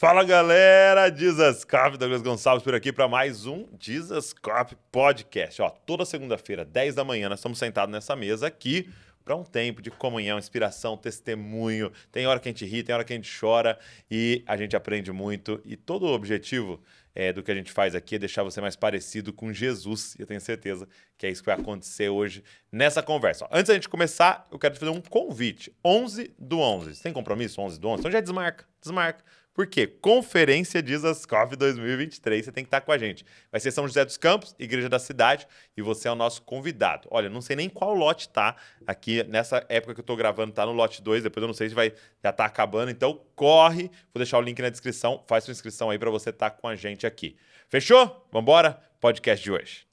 Fala galera, Jesus Cop, Douglas Gonçalves por aqui para mais um Jesus Cop Podcast. Ó, toda segunda-feira, 10 da manhã, nós estamos sentados nessa mesa aqui para um tempo de comunhão, inspiração, testemunho. Tem hora que a gente ri, tem hora que a gente chora e a gente aprende muito. E todo o objetivo é, do que a gente faz aqui é deixar você mais parecido com Jesus. E eu tenho certeza que é isso que vai acontecer hoje nessa conversa. Ó, antes da gente começar, eu quero te fazer um convite. 11 do 11. Você tem compromisso? 11 do 11? Então já desmarca, desmarca porque Conferência Dizascov 2023, você tem que estar com a gente. Vai ser São José dos Campos, Igreja da Cidade, e você é o nosso convidado. Olha, não sei nem qual lote tá aqui, nessa época que eu estou gravando, tá no lote 2, depois eu não sei se vai já tá acabando, então corre, vou deixar o link na descrição, faz sua inscrição aí para você estar tá com a gente aqui. Fechou? Vambora? Podcast de hoje.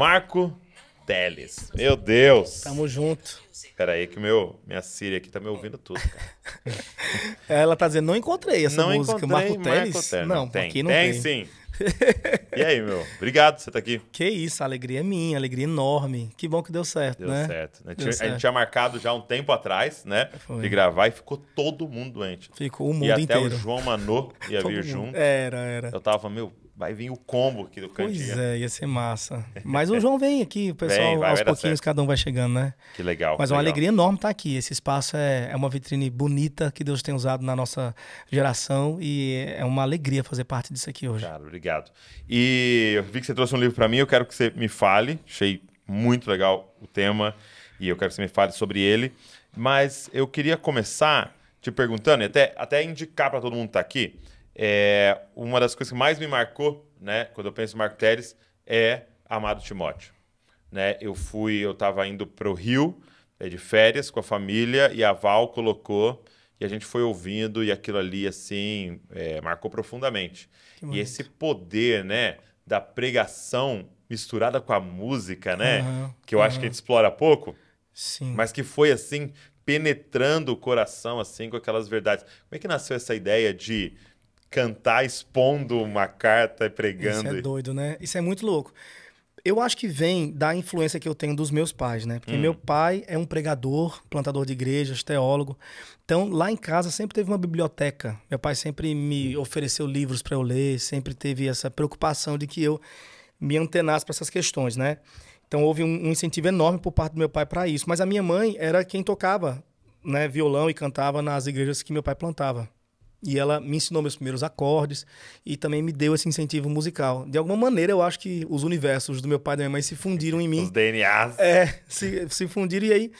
Marco Teles. Meu Deus. Tamo junto. Pera aí que meu, minha Siri aqui tá me ouvindo tudo, cara. Ela tá dizendo, não encontrei essa não música, encontrei Marco Teles. Marco Teles. Não, tem, aqui não tem. Tem sim. e aí, meu? Obrigado por você estar tá aqui. Que isso, alegria é minha, alegria é enorme. Que bom que deu certo, deu né? Certo. Né? Deu tinha, certo. A gente tinha marcado já um tempo atrás, né? Foi. De gravar e ficou todo mundo doente. Ficou o mundo inteiro. E até o João Manô ia todo vir mundo. junto. Era, era. Eu tava, meu, Vai vir o combo aqui do Cantinho. Pois é, ia ser massa. Mas o João vem aqui, o pessoal, vem, vai, aos vai pouquinhos cada um vai chegando, né? Que legal. Mas é uma alegria enorme estar tá aqui. Esse espaço é, é uma vitrine bonita que Deus tem usado na nossa geração e é uma alegria fazer parte disso aqui hoje. Cara, obrigado. E eu vi que você trouxe um livro para mim, eu quero que você me fale. Achei muito legal o tema e eu quero que você me fale sobre ele. Mas eu queria começar te perguntando, e até, até indicar para todo mundo que está aqui, é, uma das coisas que mais me marcou, né, quando eu penso em Marco Teles, é Amado Timóteo. Né? Eu fui, eu estava indo para o Rio é, de férias com a família e a Val colocou e a gente foi ouvindo e aquilo ali assim é, marcou profundamente. E esse poder, né, da pregação misturada com a música, né, uhum, que eu uhum. acho que a gente explora pouco, Sim. mas que foi assim penetrando o coração assim com aquelas verdades. Como é que nasceu essa ideia de cantar expondo uma carta e pregando. Isso é doido, né? Isso é muito louco. Eu acho que vem da influência que eu tenho dos meus pais, né? Porque hum. meu pai é um pregador, plantador de igrejas, teólogo. Então, lá em casa sempre teve uma biblioteca. Meu pai sempre me hum. ofereceu livros para eu ler, sempre teve essa preocupação de que eu me antenasse para essas questões, né? Então, houve um, um incentivo enorme por parte do meu pai para isso. Mas a minha mãe era quem tocava né, violão e cantava nas igrejas que meu pai plantava. E ela me ensinou meus primeiros acordes e também me deu esse incentivo musical. De alguma maneira, eu acho que os universos do meu pai e da minha mãe se fundiram em mim. Os DNAs. É, se, se fundiram e aí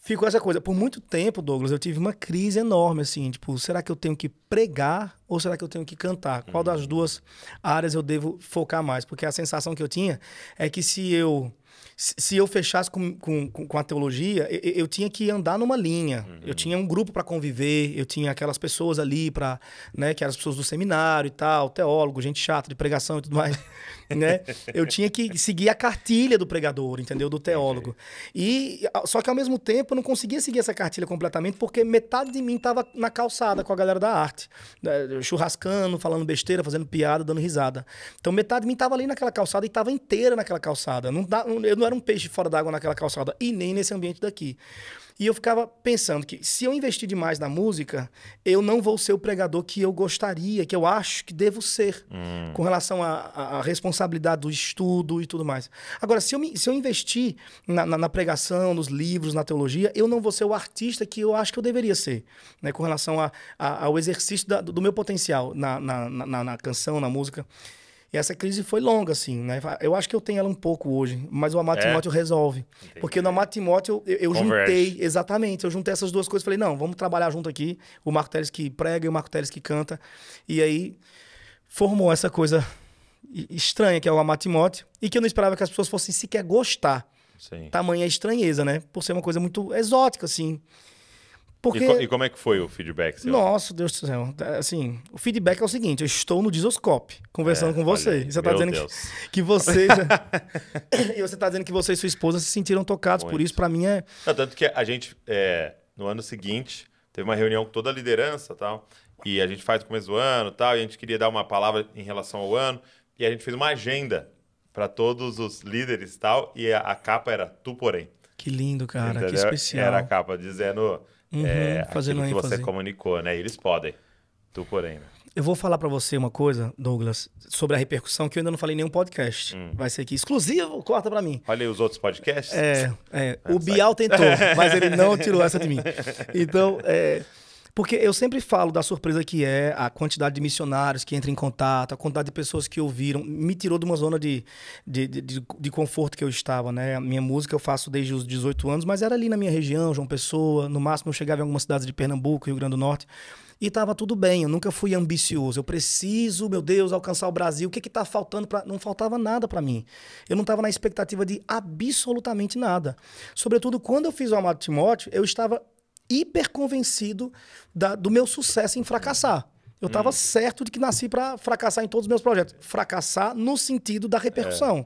ficou essa coisa. Por muito tempo, Douglas, eu tive uma crise enorme, assim, tipo, será que eu tenho que pregar ou será que eu tenho que cantar? Qual das uhum. duas áreas eu devo focar mais? Porque a sensação que eu tinha é que se eu se eu fechasse com, com, com a teologia, eu, eu, tinha que andar numa linha. Uhum. Eu tinha um grupo para conviver, eu tinha aquelas pessoas ali para, né, que eram as pessoas do seminário e tal, teólogo, gente chata de pregação e tudo mais, né? Eu tinha que seguir a cartilha do pregador, entendeu? Do teólogo. E só que ao mesmo tempo eu não conseguia seguir essa cartilha completamente porque metade de mim estava na calçada com a galera da arte, né? churrascando, falando besteira, fazendo piada, dando risada. Então metade de mim estava ali naquela calçada e estava inteira naquela calçada. Não dá, eu não era um peixe fora d'água naquela calçada e nem nesse ambiente daqui. E eu ficava pensando que se eu investir demais na música, eu não vou ser o pregador que eu gostaria, que eu acho que devo ser, hum. com relação à responsabilidade do estudo e tudo mais. Agora, se eu, me, se eu investir na, na, na, pregação, nos livros, na teologia, eu não vou ser o artista que eu acho que eu deveria ser, né, com relação a, a, ao exercício da, do meu potencial na, na, na, na canção, na música. E essa crise foi longa, assim, né? Eu acho que eu tenho ela um pouco hoje, mas o Amado é? Timóteo resolve. Entendi. Porque no Amado Timóteo eu, eu juntei, exatamente, eu juntei essas duas coisas. Falei, não, vamos trabalhar junto aqui. O Marco Teles que prega e o Marco Teles que canta. E aí formou essa coisa estranha que é o Amado Timóteo e que eu não esperava que as pessoas fossem sequer gostar. Sim. Tamanha estranheza, né? Por ser uma coisa muito exótica, assim. Porque... E, co e como é que foi o feedback? Seu? Nossa, Deus do céu. É, assim, o feedback é o seguinte, eu estou no Disoscope conversando é, com você. Tá e você está dizendo Deus. que, que vocês... e você está dizendo que você e sua esposa se sentiram tocados Muito. por isso. Para mim é... Não, tanto que a gente, é, no ano seguinte, teve uma reunião com toda a liderança tal. E a gente faz no começo do ano tal. E a gente queria dar uma palavra em relação ao ano. E a gente fez uma agenda para todos os líderes e tal. E a, a, capa era Tu Porém. Que lindo, cara. Entendeu? Que especial. Era a capa dizendo uhum, é, fazendo aquilo que você comunicou, né? Eles podem. Tu, porém, né? Eu vou falar para você uma coisa, Douglas, sobre a repercussão que eu ainda não falei em nenhum podcast. Hum. Vai ser aqui exclusivo, corta para mim. Olha aí os outros podcasts. É, é, é o Bial tentou, mas ele não tirou essa de mim. Então, é, porque eu sempre falo da surpresa que é a quantidade de missionários que entram em contato, a quantidade de pessoas que ouviram. Me tirou de uma zona de, de, de, de conforto que eu estava, né? A minha música eu faço desde os 18 anos, mas era ali na minha região, João Pessoa. No máximo eu chegava em algumas cidades de Pernambuco, Rio Grande do Norte e estava tudo bem. Eu nunca fui ambicioso. Eu preciso, meu Deus, alcançar o Brasil. O que está faltando? Pra... Não faltava nada para mim. Eu não estava na expectativa de absolutamente nada. Sobretudo quando eu fiz o Amado Timóteo, eu estava hiper convencido da, do meu sucesso em fracassar. Eu estava hum. certo de que nasci para fracassar em todos os meus projetos. Fracassar no sentido da repercussão.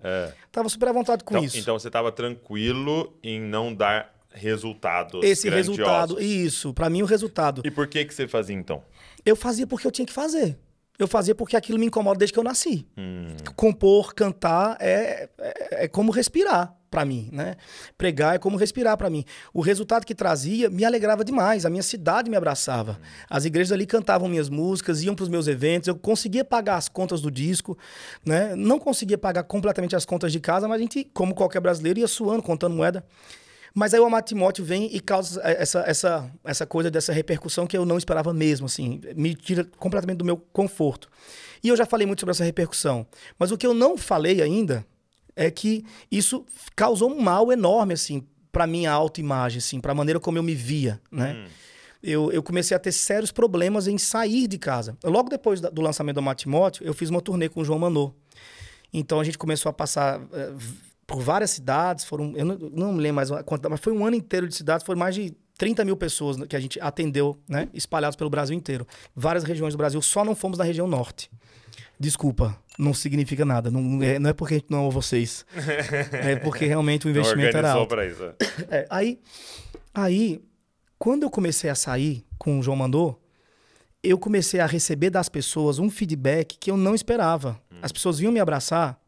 Estava é, é. super à vontade com então, isso. Então você estava tranquilo em não dar resultado. Esse grandiosos. resultado, isso. Para mim, o resultado. E por que, que você fazia então? Eu fazia porque eu tinha que fazer. Eu fazia porque aquilo me incomoda desde que eu nasci. Hum. Compor, cantar é, é, é como respirar para mim, né? Pregar é como respirar para mim. O resultado que trazia me alegrava demais, a minha cidade me abraçava. As igrejas ali cantavam minhas músicas, iam para os meus eventos, eu conseguia pagar as contas do disco, né? Não conseguia pagar completamente as contas de casa, mas a gente, como qualquer brasileiro, ia suando, contando moeda. Mas aí o Amado Timóteo vem e causa é, essa, essa, essa coisa dessa repercussão que eu não esperava mesmo, assim, me tira completamente do meu conforto. E eu já falei muito sobre essa repercussão, mas o que eu não falei ainda é que isso causou um mal enorme, assim, para minha autoimagem, assim, para a maneira como eu me via, né? Hum. Eu, eu, comecei a ter sérios problemas em sair de casa. Logo depois da, do lançamento do Matimóteo, eu fiz uma turnê com o João Manô. Então a gente começou a passar eh, por várias cidades, foram, eu não, me lembro mais a quantidade, mas foi um ano inteiro de cidades, foram mais de 30 mil pessoas que a gente atendeu, né? Espalhados pelo Brasil inteiro. Várias regiões do Brasil, só não fomos na região norte. Desculpa não significa nada. Não é, não é porque a gente não ama vocês. é porque realmente o então investimento era alto. Pra isso. É. é, aí, aí, quando eu comecei a sair com o João Mandô, eu comecei a receber das pessoas um feedback que eu não esperava. Hum. As pessoas vinham me abraçar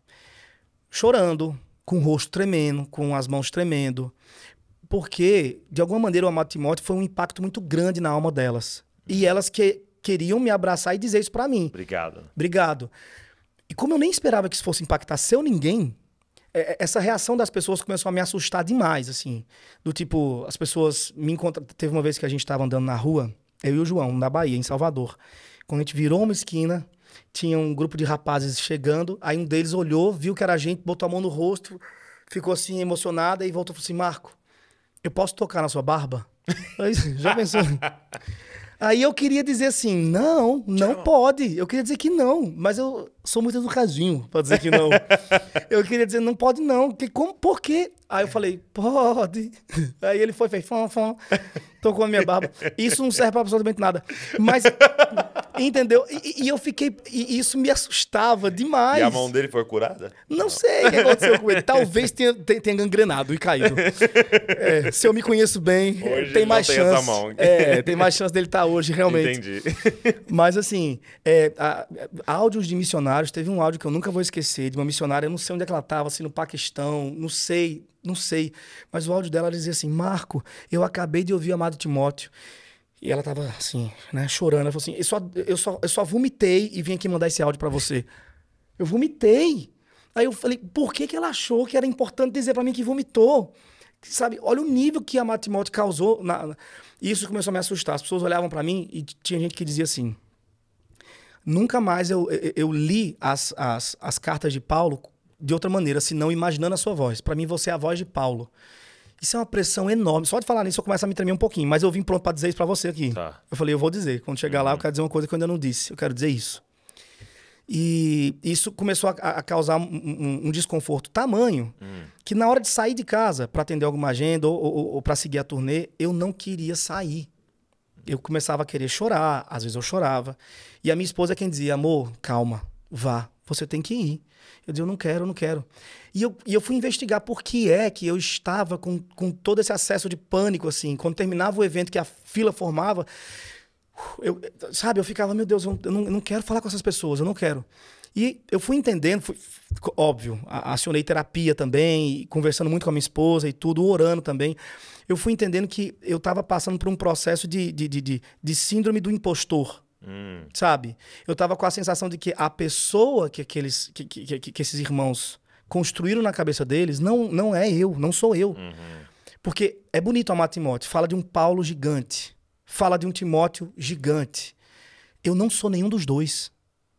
chorando, com o rosto tremendo, com as mãos tremendo. Porque, de alguma maneira, o Amado Timóteo foi um impacto muito grande na alma delas. Hum. E elas que queriam me abraçar e dizer isso para mim. Obrigado. Obrigado. E como eu nem esperava que isso fosse impactar seu ninguém, é, é, essa reação das pessoas começou a me assustar demais, assim. Do tipo, as pessoas me encontram. Teve uma vez que a gente estava andando na rua, eu e o João, na Bahia, em Salvador. Quando a gente virou uma esquina, tinha um grupo de rapazes chegando, aí um deles olhou, viu que era a gente, botou a mão no rosto, ficou assim emocionada e voltou e falou assim: Marco, eu posso tocar na sua barba? aí, já pensou? Aí eu queria dizer assim, não, não pode. Eu queria dizer que não, mas eu, sou muito educadinho pra dizer que não. eu queria dizer, não pode não. Que, como, por quê? Aí eu falei, pode. Aí ele foi, fez fã, fã, tocou a minha barba. Isso não serve para absolutamente nada. Mas, entendeu? E, e eu fiquei, e isso me assustava demais. E a mão dele foi curada? Não, sei o que aconteceu com ele. Talvez tenha, tenha gangrenado e caído. É, se eu me conheço bem, hoje tem mais chance. Tem mão. É, tem mais chance dele estar tá hoje, realmente. Entendi. Mas assim, é, a, áudios de missionário missionários, teve um áudio que eu nunca vou esquecer, de uma missionária, eu não sei onde é que ela estava, assim, no Paquistão, não sei, não sei. Mas o áudio dela dizia assim: Marco, eu acabei de ouvir o Amado Timóteo. E ela tava assim, né, chorando. Ela falou assim: eu só, eu só, eu só vomitei e vim aqui mandar esse áudio para você. Eu vomitei. Aí eu falei: por que, que ela achou que era importante dizer para mim que vomitou? Sabe, olha o nível que a Amado Timóteo causou. Na... E isso começou a me assustar. As pessoas olhavam para mim e tinha gente que dizia assim: Nunca mais eu, eu, eu li as, as, as cartas de Paulo de outra maneira, senão imaginando a sua voz. Para mim, você é a voz de Paulo. Isso é uma pressão enorme. Só de falar nisso, eu começo a me tremer um pouquinho. Mas eu vim pronto para dizer isso para você aqui. Tá. Eu falei, eu vou dizer. Quando chegar uhum. lá, eu uhum. quero dizer uma coisa que eu ainda não disse. Eu quero dizer isso. E isso começou a, a causar um, um, um, desconforto tamanho uhum. que na hora de sair de casa para atender alguma agenda ou, ou, ou para seguir a turnê, eu não queria sair eu começava a querer chorar, às vezes eu chorava. E a minha esposa é quem dizia, amor, calma, vá, você tem que ir. Eu dizia, eu não quero, eu não quero. E eu, e eu fui investigar por que é que eu estava com, com todo esse acesso de pânico, assim. Quando terminava o evento que a fila formava, eu, sabe, eu ficava, meu Deus, eu não, eu não quero falar com essas pessoas, eu não quero. E eu fui entendendo, fui, óbvio, acionei terapia também, conversando muito com a minha esposa e tudo, orando também eu fui entendendo que eu estava passando por um processo de, de, de, de, de síndrome do impostor. Hum. Sabe? Eu estava com a sensação de que a pessoa que, aqueles, que, que, que, que, esses irmãos construíram na cabeça deles não, não é eu, não sou eu. Uhum. Porque é bonito amar Timóteo, fala de um Paulo gigante, fala de um Timóteo gigante. Eu não sou nenhum dos dois.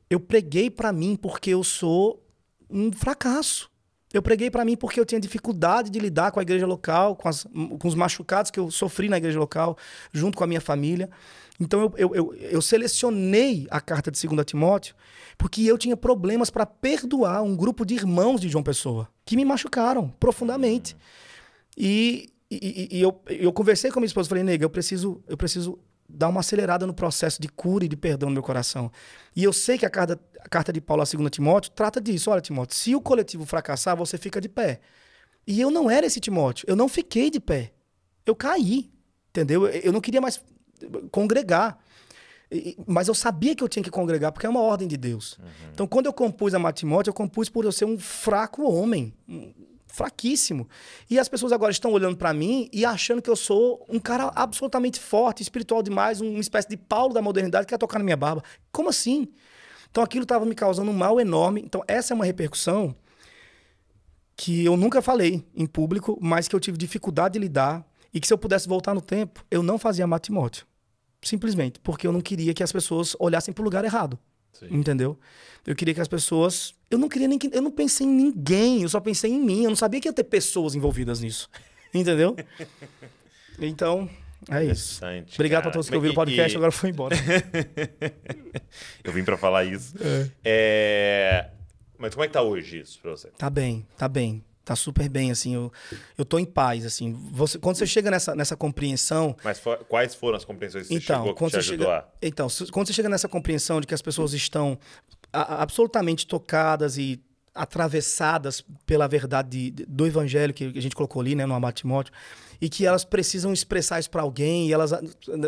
Eu preguei para mim porque eu sou um fracasso. Eu preguei para mim porque eu tinha dificuldade de lidar com a igreja local, com, as, com, os machucados que eu sofri na igreja local, junto com a minha família. Então eu, eu, eu, eu selecionei a carta de 2 Timóteo porque eu tinha problemas para perdoar um grupo de irmãos de João Pessoa que me machucaram profundamente. E, e, e eu, eu conversei com a minha esposa e falei, nega, eu preciso, eu preciso dar uma acelerada no processo de cura e de perdão no meu coração. E eu sei que a carta carta de Paulo a 2 Timóteo trata disso. Olha, Timóteo, se o coletivo fracassar, você fica de pé. E eu não era esse Timóteo. Eu não fiquei de pé. Eu caí. Entendeu? Eu não queria mais congregar. Mas eu sabia que eu tinha que congregar, porque é uma ordem de Deus. Uhum. Então, quando eu compus a Matimote, eu compus por eu ser um fraco homem. Um fraquíssimo. E as pessoas agora estão olhando para mim e achando que eu sou um cara absolutamente forte, espiritual demais, uma espécie de Paulo da modernidade que quer tocar na minha barba. Como assim? Então aquilo estava me causando um mal enorme. Então essa é uma repercussão que eu nunca falei em público, mas que eu tive dificuldade de lidar e que se eu pudesse voltar no tempo, eu não fazia Mato Timóteo. Simplesmente, porque eu não queria que as pessoas olhassem para o lugar errado. Sim. Entendeu? Eu queria que as pessoas. Eu não queria nem que. Eu não pensei em ninguém, eu só pensei em mim. Eu não sabia que ia ter pessoas envolvidas nisso. Entendeu? então, é isso. Obrigado a todos que ouviram o podcast, e... agora foi embora. eu vim para falar isso. É. É... Mas como é que tá hoje isso pra você? Tá bem, tá bem. Tá super bem, assim. Eu, eu tô em paz, assim. Você, quando você chega nessa, nessa compreensão... Mas for, quais foram as compreensões que então, você chegou que te ajudou a... Então, quando você chega nessa compreensão de que as pessoas estão a, absolutamente tocadas e atravessadas pela verdade de, do evangelho que a gente colocou ali, né, no Amado Timóteo e que elas precisam expressar isso para alguém e elas,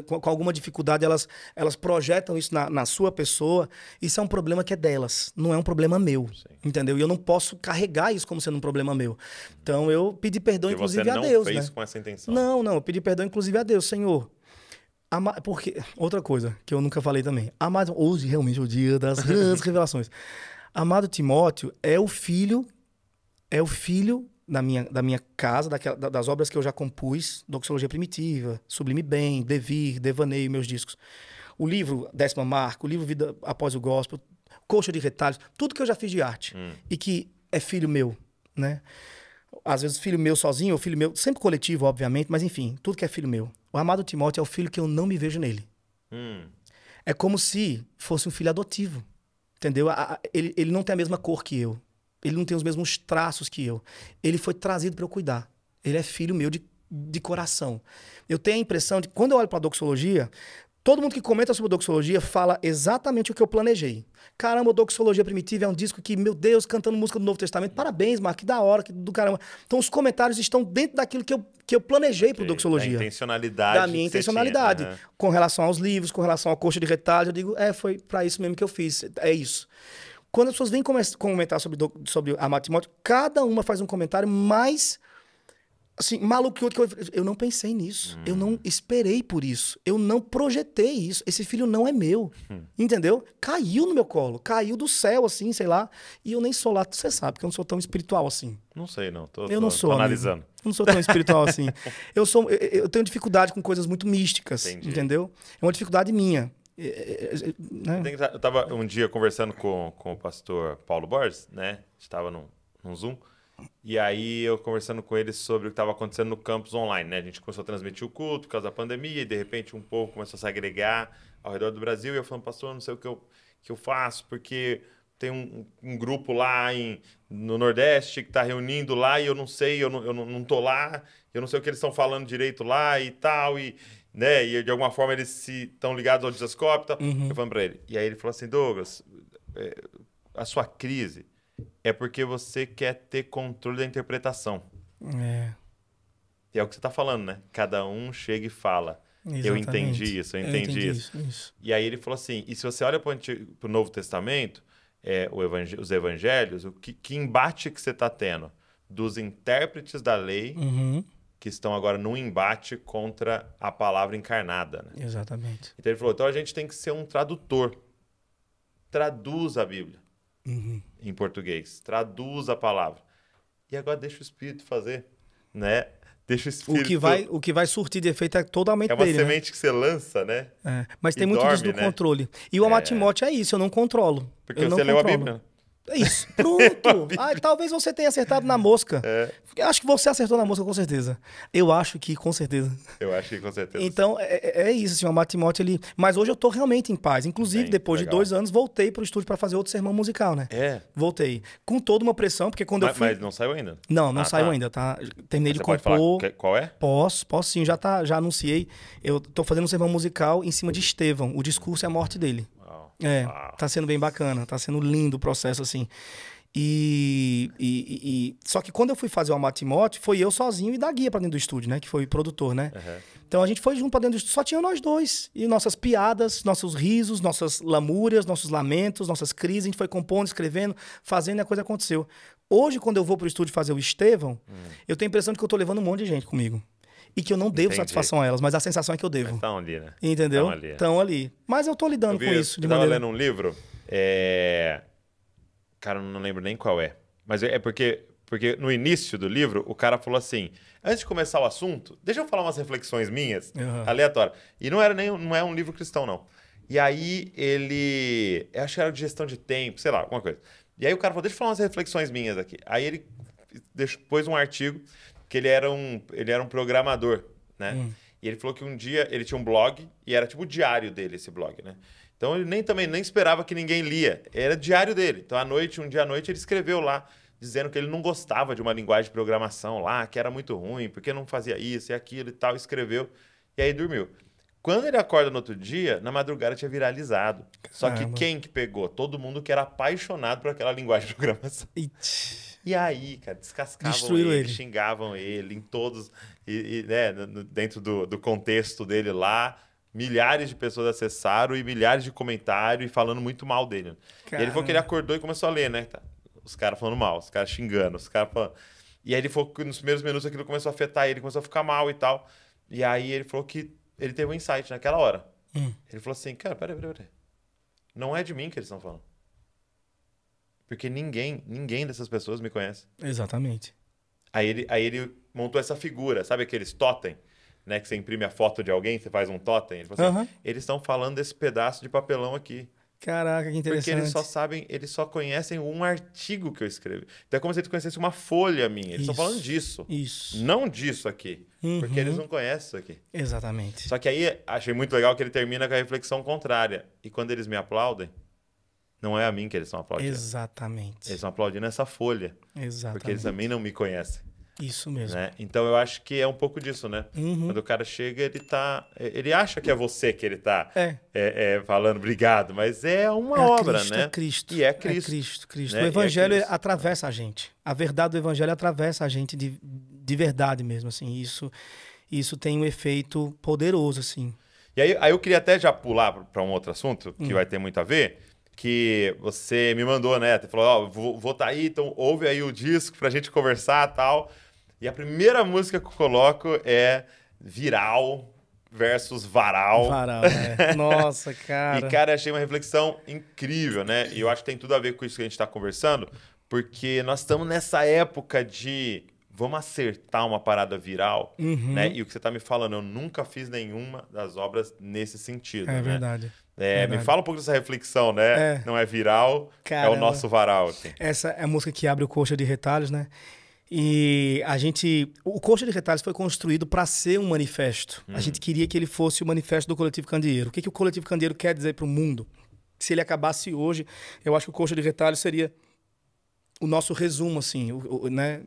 com alguma dificuldade, elas, elas projetam isso na, na sua pessoa. Isso é um problema que é delas, não é um problema meu, Sim. entendeu? E eu não posso carregar isso como sendo um problema meu. Então eu pedi perdão, inclusive, a Deus. Você não fez né? com essa intenção. Não, não, eu pedi perdão, inclusive, a Deus, Senhor. Ama... Porque, outra coisa que eu nunca falei também. Amado, hoje realmente é o dia das grandes revelações. Amado Timóteo é o filho, é o filho da minha, da minha casa, daquela, das obras que eu já compus, Doxologia Primitiva, Sublime Bem, Devir, Devaneio, meus discos. O livro Décima Marca, o livro Vida Após o Gospel, Coxa de Retalhos, tudo que eu já fiz de arte hum. e que é filho meu, né? Às vezes filho meu sozinho, ou filho meu, sempre coletivo, obviamente, mas enfim, tudo que é filho meu. O amado Timóteo é o filho que eu não me vejo nele. Hum. É como se fosse um filho adotivo, entendeu? ele, ele não tem a mesma cor que eu, ele não tem os mesmos traços que eu. Ele foi trazido para eu cuidar. Ele é filho meu de, de coração. Eu tenho a impressão de quando eu olho para a doxologia, todo mundo que comenta sobre doxologia fala exatamente o que eu planejei. Caramba, doxologia primitiva é um disco que, meu Deus, cantando música do Novo Testamento. Parabéns, Mark, que da hora, que do caramba. Então os comentários estão dentro daquilo que eu que eu planejei okay. para doxologia. Da intencionalidade. Da minha intencionalidade. Tinha, uhum. Com relação aos livros, com relação à coxa de retalho, eu digo, é, foi para isso mesmo que eu fiz. É isso. Quando as pessoas vêm comentar sobre, sobre a Matimóteo, cada uma faz um comentário mais assim, maluco que eu, eu não pensei nisso. Hum. Eu não esperei por isso. Eu não projetei isso. Esse filho não é meu. Hum. Entendeu? Caiu no meu colo. Caiu do céu, assim, sei lá. E eu nem sou lá. Você sabe que eu não sou tão espiritual assim. Não sei, não. Tô, eu tô, não sou. analisando. Eu não sou tão espiritual assim. Eu, sou, eu, eu tenho dificuldade com coisas muito místicas. Entendi. Entendeu? É uma dificuldade minha. Né? Tá, eu estava um dia conversando com, com o pastor Paulo Borges, né? Estava num, num Zoom. E aí eu conversando com ele sobre o que estava acontecendo no campus online, né? A gente começou a transmitir o culto por causa da pandemia e de repente um povo começou a se agregar ao redor do Brasil e eu falando, pastor, não sei o que eu, que eu faço porque tem um, um grupo lá em, no Nordeste que está reunindo lá e eu não sei, eu não, eu não, não tô lá, eu não sei o que eles estão falando direito lá e tal e né? E de alguma forma eles se estão ligados ao Jesus Tá? Uhum. Eu falei para ele. E aí ele falou assim: Douglas, eh, a sua crise é porque você quer ter controle da interpretação. É. E é o que você está falando, né? Cada um chega e fala. Exatamente. Eu entendi isso, eu entendi, eu entendi isso. Isso, isso. E aí ele falou assim: e se você olha para o Novo Testamento, é, os evangelhos, o que, que embate que você está tendo dos intérpretes da lei uhum que estão agora num embate contra a palavra encarnada. Né? Exatamente. Então ele falou: então a gente tem que ser um tradutor. Traduz a Bíblia uhum. em português, traduz a palavra. E agora deixa o Espírito fazer, né? Deixa o espírito. O que vai, o que vai surtir de efeito é totalmente dele. É uma dele, né? semente né? que você lança, né? É. Mas e tem muito dorme, disso do né? controle. E o é... Amatimote é isso, eu não controlo. Porque eu você leu controlo. a Bíblia. É isso. Pronto. ah, talvez você tenha acertado na mosca. É. Acho que você acertou na mosca, com certeza. Eu acho que com certeza. Eu acho que com certeza. Então, é, é, é isso, assim, o Matimote, ele... Mas hoje eu tô realmente em paz. Inclusive, Bem, depois legal. de dois anos, voltei pro estúdio para fazer outro sermão musical, né? É. Voltei. Com toda uma pressão, porque quando mas, eu fui... Mas não saiu ainda? Não, não ah, saiu tá. ainda, tá? Terminei mas de compor. qual é? Posso, posso sim. Já, tá, já anunciei. Eu tô fazendo um sermão musical em cima de Estevão. O discurso é a morte dele. É, Uau. tá sendo bem bacana, tá sendo lindo o processo, assim. E, e, e, só que quando eu fui fazer o Amatimote, foi eu sozinho e da guia para dentro do estúdio, né? Que foi produtor, né? Uhum. Então a gente foi junto para dentro do estúdio, só tinha nós dois. E nossas piadas, nossos risos, nossas lamúrias, nossos lamentos, nossas crises, a gente foi compondo, escrevendo, fazendo e a coisa aconteceu. Hoje, quando eu vou pro estúdio fazer o Estevão, uhum. eu tenho a impressão de que eu tô levando um monte de gente comigo e que eu não devo Entendi. satisfação a elas, mas a sensação é que eu devo. Estão ali, né? Entendeu? Estão ali, ali. Mas eu tô lidando eu com isso. De eu maneira... lendo um livro, é... cara, não lembro nem qual é. Mas é porque, porque no início do livro, o cara falou assim: antes de começar o assunto, deixa eu falar umas reflexões minhas, uhum. aleatórias. E não era nem não é um livro cristão, não. E aí ele. Eu acho que era de gestão de tempo, sei lá, alguma coisa. E aí o cara falou: deixa eu falar umas reflexões minhas aqui. Aí ele depois um artigo que ele era um, ele era um programador, né? Hum. E ele falou que um dia ele tinha um blog e era tipo o diário dele esse blog, né? Então ele nem também nem esperava que ninguém lia, era diário dele. Então à noite, um dia à noite ele escreveu lá dizendo que ele não gostava de uma linguagem de programação lá, que era muito ruim, porque não fazia isso e aquilo e tal, escreveu e aí dormiu. Quando ele acorda no outro dia, na madrugada tinha viralizado. Só que quem que pegou? Todo mundo que era apaixonado por aquela linguagem de programação. Itch. E aí, cara, descascavam Destruiu ele, ele, xingavam ele em todos, e, e né, dentro do, do contexto dele lá, milhares de pessoas acessaram e milhares de comentários e falando muito mal dele. Cara... ele falou que ele acordou e começou a ler, né? Tá, os caras falando mal, os caras xingando, os caras falando. E aí ele falou que nos primeiros minutos aquilo começou a afetar ele, começou a ficar mal e tal. E aí ele falou que ele teve um insight naquela hora. Hum. Ele falou assim, cara, peraí, peraí, peraí. Não é de mim que eles estão falando. Porque ninguém, ninguém dessas pessoas me conhece. Exatamente. Aí ele, aí ele montou essa figura, sabe aqueles totem? Né, que você imprime a foto de alguém, você faz um totem. Ele assim, uhum. Eles estão falando desse pedaço de papelão aqui. Caraca, que interessante. Porque eles só sabem, eles só conhecem um artigo que eu escrevi. Então é como se eles conhecessem uma folha minha. Eles estão falando disso. Isso. Não disso aqui. Uhum. Porque eles não conhecem isso aqui. Exatamente. Só que aí achei muito legal que ele termina com a reflexão contrária. E quando eles me aplaudem, não é a mim que eles estão aplaudindo. Exatamente. Eles estão aplaudindo essa folha. Exatamente. Porque eles também não me conhecem. Isso mesmo. Né? Então eu acho que é um pouco disso, né? Uhum. Quando o cara chega, ele tá. Ele acha que é você que ele tá é. É, é, falando obrigado, mas é uma é obra, Cristo, né? É Cristo. E é, é Cristo. Cristo, Cristo. Né? O é Evangelho Cristo. atravessa a gente. A verdade do Evangelho atravessa a gente de, de verdade mesmo, assim. Isso, isso tem um efeito poderoso, assim. E aí, aí eu queria até já pular para um outro assunto, que uhum. vai ter muito a ver que você me mandou, né? Você falou, ó, oh, vou, vou tá aí, então ouve aí o disco pra gente conversar e tal. E a primeira música que eu coloco é Viral versus Varal. Varal, né? Nossa, cara. e, cara, achei uma reflexão incrível, né? E eu acho que tem tudo a ver com isso que a gente tá conversando, porque nós estamos nessa época de vamos acertar uma parada viral, uhum. né? E o que você tá me falando, eu nunca fiz nenhuma das obras nesse sentido, É né? verdade. É, me fala um pouco dessa reflexão, né? É. Não é viral, Caramba. é o nosso varal. Assim. Essa é a música que abre o Coxa de Retalhos, né? E a gente. O Coxa de Retalhos foi construído para ser um manifesto. Hum. A gente hum. queria que ele fosse o manifesto do Coletivo Candeeiro. O que, que o Coletivo Candeeiro quer dizer para o mundo? Se ele acabasse hoje, eu acho que o Coxa de Retalhos seria o nosso resumo, assim, o, o, né?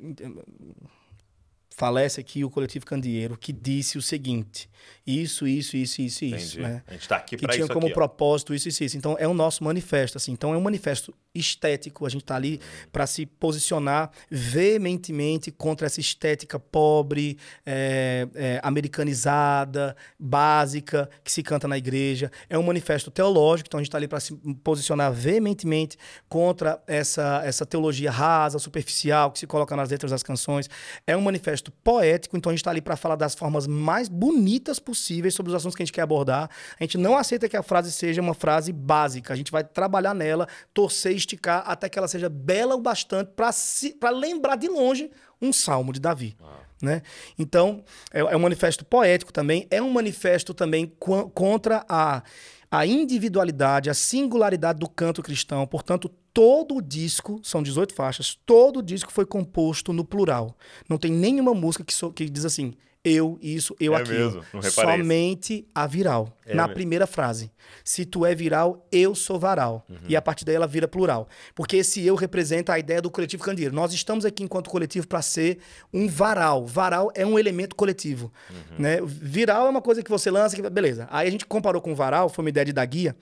falece aqui o coletivo Candeeiro, que disse o seguinte: isso, isso, isso, isso, Entendi. isso. Né? A gente está aqui para Que tinha como aqui, propósito isso, isso, isso. Então é o nosso manifesto, assim. Então é um manifesto estético. A gente está ali hum. para se posicionar veementemente contra essa estética pobre, é, é, americanizada, básica que se canta na igreja. É um manifesto teológico. Então a gente está ali para se posicionar veementemente contra essa essa teologia rasa, superficial que se coloca nas letras das canções. É um manifesto poético, então a gente está ali para falar das formas mais bonitas possíveis sobre os assuntos que a gente quer abordar. A gente não aceita que a frase seja uma frase básica. A gente vai trabalhar nela, torcer, esticar até que ela seja bela o bastante para lembrar de longe um salmo de Davi. Ah. Né? Então, é, é, um manifesto poético também, é um manifesto também co contra a, a individualidade, a singularidade do canto cristão. Portanto, todo o disco, são 18 faixas, todo o disco foi composto no plural. Não tem nenhuma música que, so, que diz assim, eu isso, eu é aquilo. Mesmo, não Somente isso. a viral. É na mesmo. primeira frase. Se tu é viral, eu sou varal. Uhum. E a partir daí ela vira plural. Porque esse eu representa a ideia do coletivo candeeiro. Nós estamos aqui enquanto coletivo para ser um varal. Varal é um elemento coletivo. Uhum. Né? Viral é uma coisa que você lança, que... beleza. Aí a gente comparou com varal, foi uma ideia de da guia.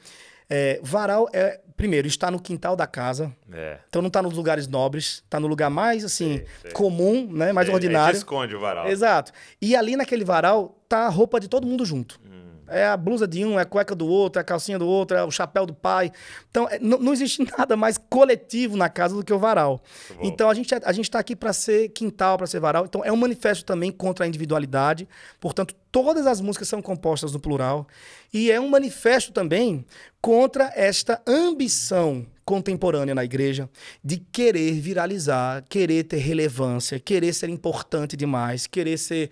É, varal é, primeiro, está no quintal da casa. É. Então não está nos lugares nobres, está no lugar mais assim, sim, sim. comum, né? Mais é, é ordinário. esconde o varal. Exato. E ali naquele varal tá a roupa de todo mundo junto é a blusa de um, é a cueca do outro, é a calcinha do outro, é o chapéu do pai. Então, é, não, não, existe nada mais coletivo na casa do que o varal. Tá então, a gente é, a está aqui para ser quintal, para ser varal. Então, é um manifesto também contra a individualidade. Portanto, todas as músicas são compostas no plural. E é um manifesto também contra esta ambição contemporânea na igreja de querer viralizar, querer ter relevância, querer ser importante demais, querer ser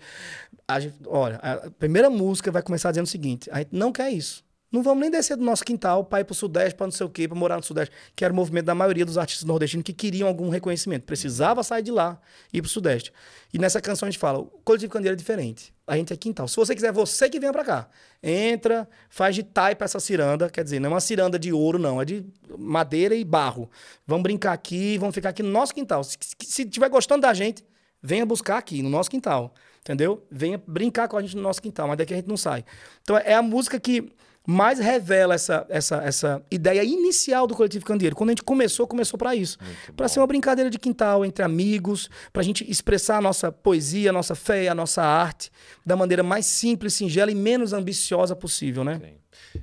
a gente, olha, a primeira música vai começar dizendo o seguinte: a gente não quer isso. Não vamos nem descer do nosso quintal para ir para o Sudeste, para não sei o quê, para morar no Sudeste, que era o movimento da maioria dos artistas nordestinos que queriam algum reconhecimento. Precisava sair de lá e ir para o Sudeste. E nessa canção a gente fala: o Coletivo Candeeiro é diferente. A gente é quintal. Se você quiser, você que venha para cá. Entra, faz de taipa para essa ciranda. Quer dizer, não é uma ciranda de ouro, não. É de madeira e barro. Vamos brincar aqui, vamos ficar aqui no nosso quintal. Se estiver gostando da gente, venha buscar aqui, no nosso quintal entendeu? Venha brincar com a gente no nosso quintal, mas daqui a gente não sai. Então é a música que mais revela essa, essa, essa ideia inicial do coletivo Candeeiro. Quando a gente começou, começou para isso. Para ser uma brincadeira de quintal entre amigos, para a gente expressar a nossa poesia, a nossa fé, a nossa arte da maneira mais simples, singela e menos ambiciosa possível, né?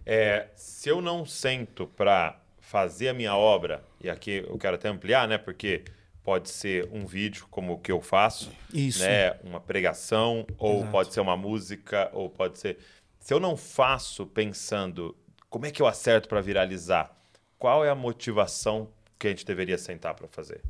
É, se eu não sento para fazer a minha obra, e aqui eu quero até ampliar, né? Porque pode ser um vídeo, como o que eu faço, Isso. né? Uma pregação, ou Exato. pode ser uma música, ou pode ser. Se eu não faço pensando como é que eu acerto para viralizar, qual é a motivação que a gente deveria sentar para fazer?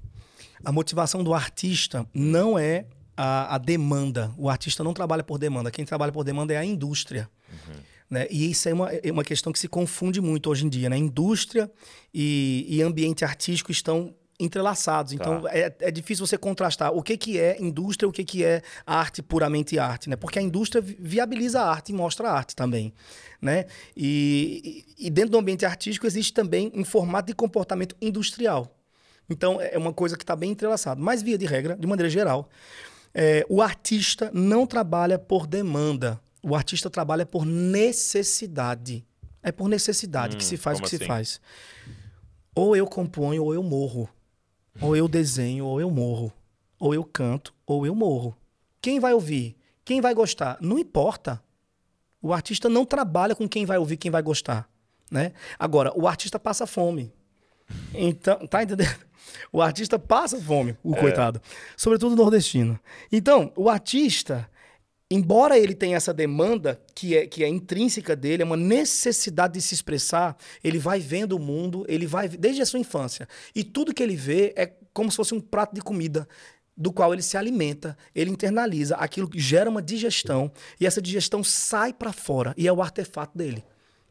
A motivação do artista não é a, a, demanda. O artista não trabalha por demanda. Quem trabalha por demanda é a indústria. Uhum. Né? E isso é uma, é uma questão que se confunde muito hoje em dia. Né? Indústria e, e ambiente artístico estão entrelaçados. Então, tá. é, é difícil você contrastar o que, que é indústria, o que, que é arte puramente arte, né? Porque a indústria viabiliza a arte e mostra a arte também, né? E, e dentro do ambiente artístico existe também um formato de comportamento industrial. Então, é, é uma coisa que está bem entrelaçada. Mas, via de regra, de maneira geral, é, o artista não trabalha por demanda. O artista trabalha por necessidade. É por necessidade hum, que se faz o que assim? se faz. Ou eu componho ou eu morro. Ou eu desenho, ou eu morro. Ou eu canto, ou eu morro. Quem vai ouvir? Quem vai gostar? Não importa. O artista não trabalha com quem vai ouvir, quem vai gostar. Né? Agora, o artista passa fome. Então, tá entendendo? O artista passa fome, o é. coitado. Sobretudo nordestino. Então, o artista, embora ele tenha essa demanda que é, que é intrínseca dele, é uma necessidade de se expressar, ele vai vendo o mundo, ele vai desde a sua infância. E tudo que ele vê é como se fosse um prato de comida do qual ele se alimenta, ele internaliza, aquilo que gera uma digestão e essa digestão sai para fora e é o artefato dele.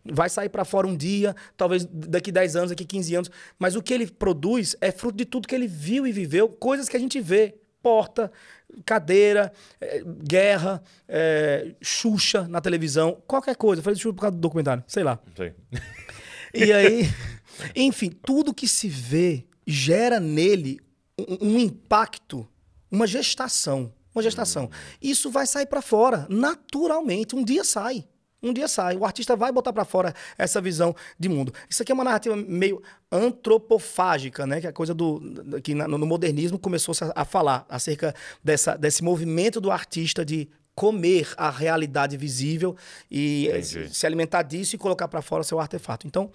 Vai sair para fora um dia, talvez daqui 10 anos, daqui 15 anos, mas o que ele produz é fruto de tudo que ele viu e viveu, coisas que a gente vê, porta, cadeira, é, guerra, é, Xuxa na televisão, qualquer coisa. Eu falei Xuxa por causa do documentário, sei lá. E aí, enfim, tudo que se vê gera nele um, um impacto, uma gestação. Uma gestação. Hum. Isso vai sair para fora, naturalmente. Um dia sai um dia sai. O artista vai botar para fora essa visão de mundo. Isso aqui é uma narrativa meio antropofágica, né? Que é a coisa do que no modernismo começou a falar acerca dessa, desse movimento do artista de comer a realidade visível e eh, Entendi. se alimentar disso e colocar para fora seu artefato. Então,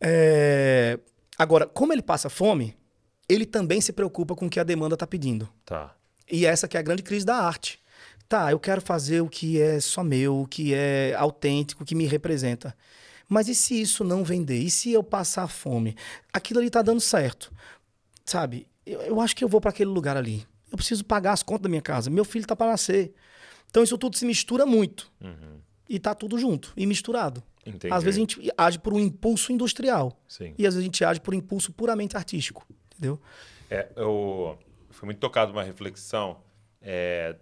é... agora, como ele passa fome, ele também se preocupa com o que a demanda está pedindo. Tá. E essa que é a grande crise da arte tá, eu quero fazer o que é só meu, o que é autêntico, o que me representa. Mas e se isso não vender? E se eu passar fome? Aquilo ali tá dando certo. Sabe? Eu, eu acho que eu vou para aquele lugar ali. Eu preciso pagar as contas da minha casa. Meu filho tá para nascer. Então isso tudo se mistura muito. Uhum. E tá tudo junto e misturado. Entendi. Às vezes a gente age por um impulso industrial. Sim. E às vezes a gente age por um impulso puramente artístico. Entendeu? É, eu fui muito tocado uma reflexão é,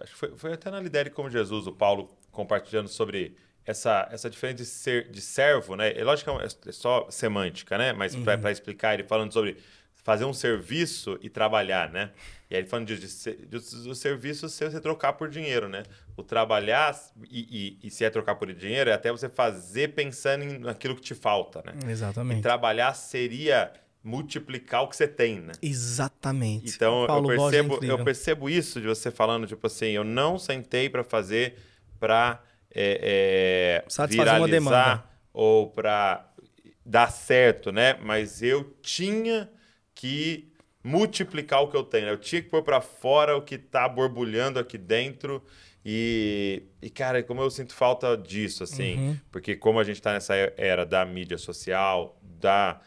acho que foi, foi até na Lidere como Jesus, o Paulo compartilhando sobre essa, essa diferença de, ser, de servo, né? É lógico que é, é, é só semântica, né? Mas uhum. para explicar, ele falando sobre fazer um serviço e trabalhar, né? E aí ele falando de, de, serviço se você trocar por dinheiro, né? O trabalhar e, e, e, se é trocar por dinheiro é até você fazer pensando em, naquilo que te falta, né? Exatamente. E trabalhar seria multiplicar o que você tem, né? Exatamente. Então eu é percebo, é eu percebo isso de você falando, tipo assim, eu não sentei para fazer para é, é, uma demanda ou para dar certo, né? Mas eu tinha que multiplicar o que eu tenho, né? eu tinha que pôr para fora o que tá borbulhando aqui dentro e, e, cara, como eu sinto falta disso, assim, uhum. porque como a gente está nessa era da mídia social, da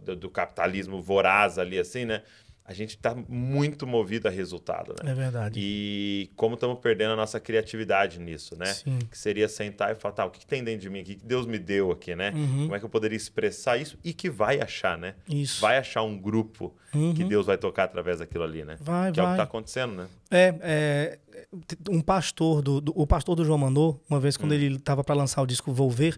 do, do capitalismo voraz ali, assim, né? a gente está muito movido a resultado, né? É verdade. E como estamos perdendo a nossa criatividade nisso, né? Sim. Que seria sentar e falar, tá, o que, que tem dentro de mim aqui? que Deus me deu aqui, né? Uhum. Como é que eu poderia expressar isso? E que vai achar, né? Isso. Vai achar um grupo uhum. que Deus vai tocar através daquilo ali, né? Vai, que vai. é o que está acontecendo, né? É, é, um pastor, do, do, o pastor do João Mandou uma vez quando hum. ele estava para lançar o disco Volver,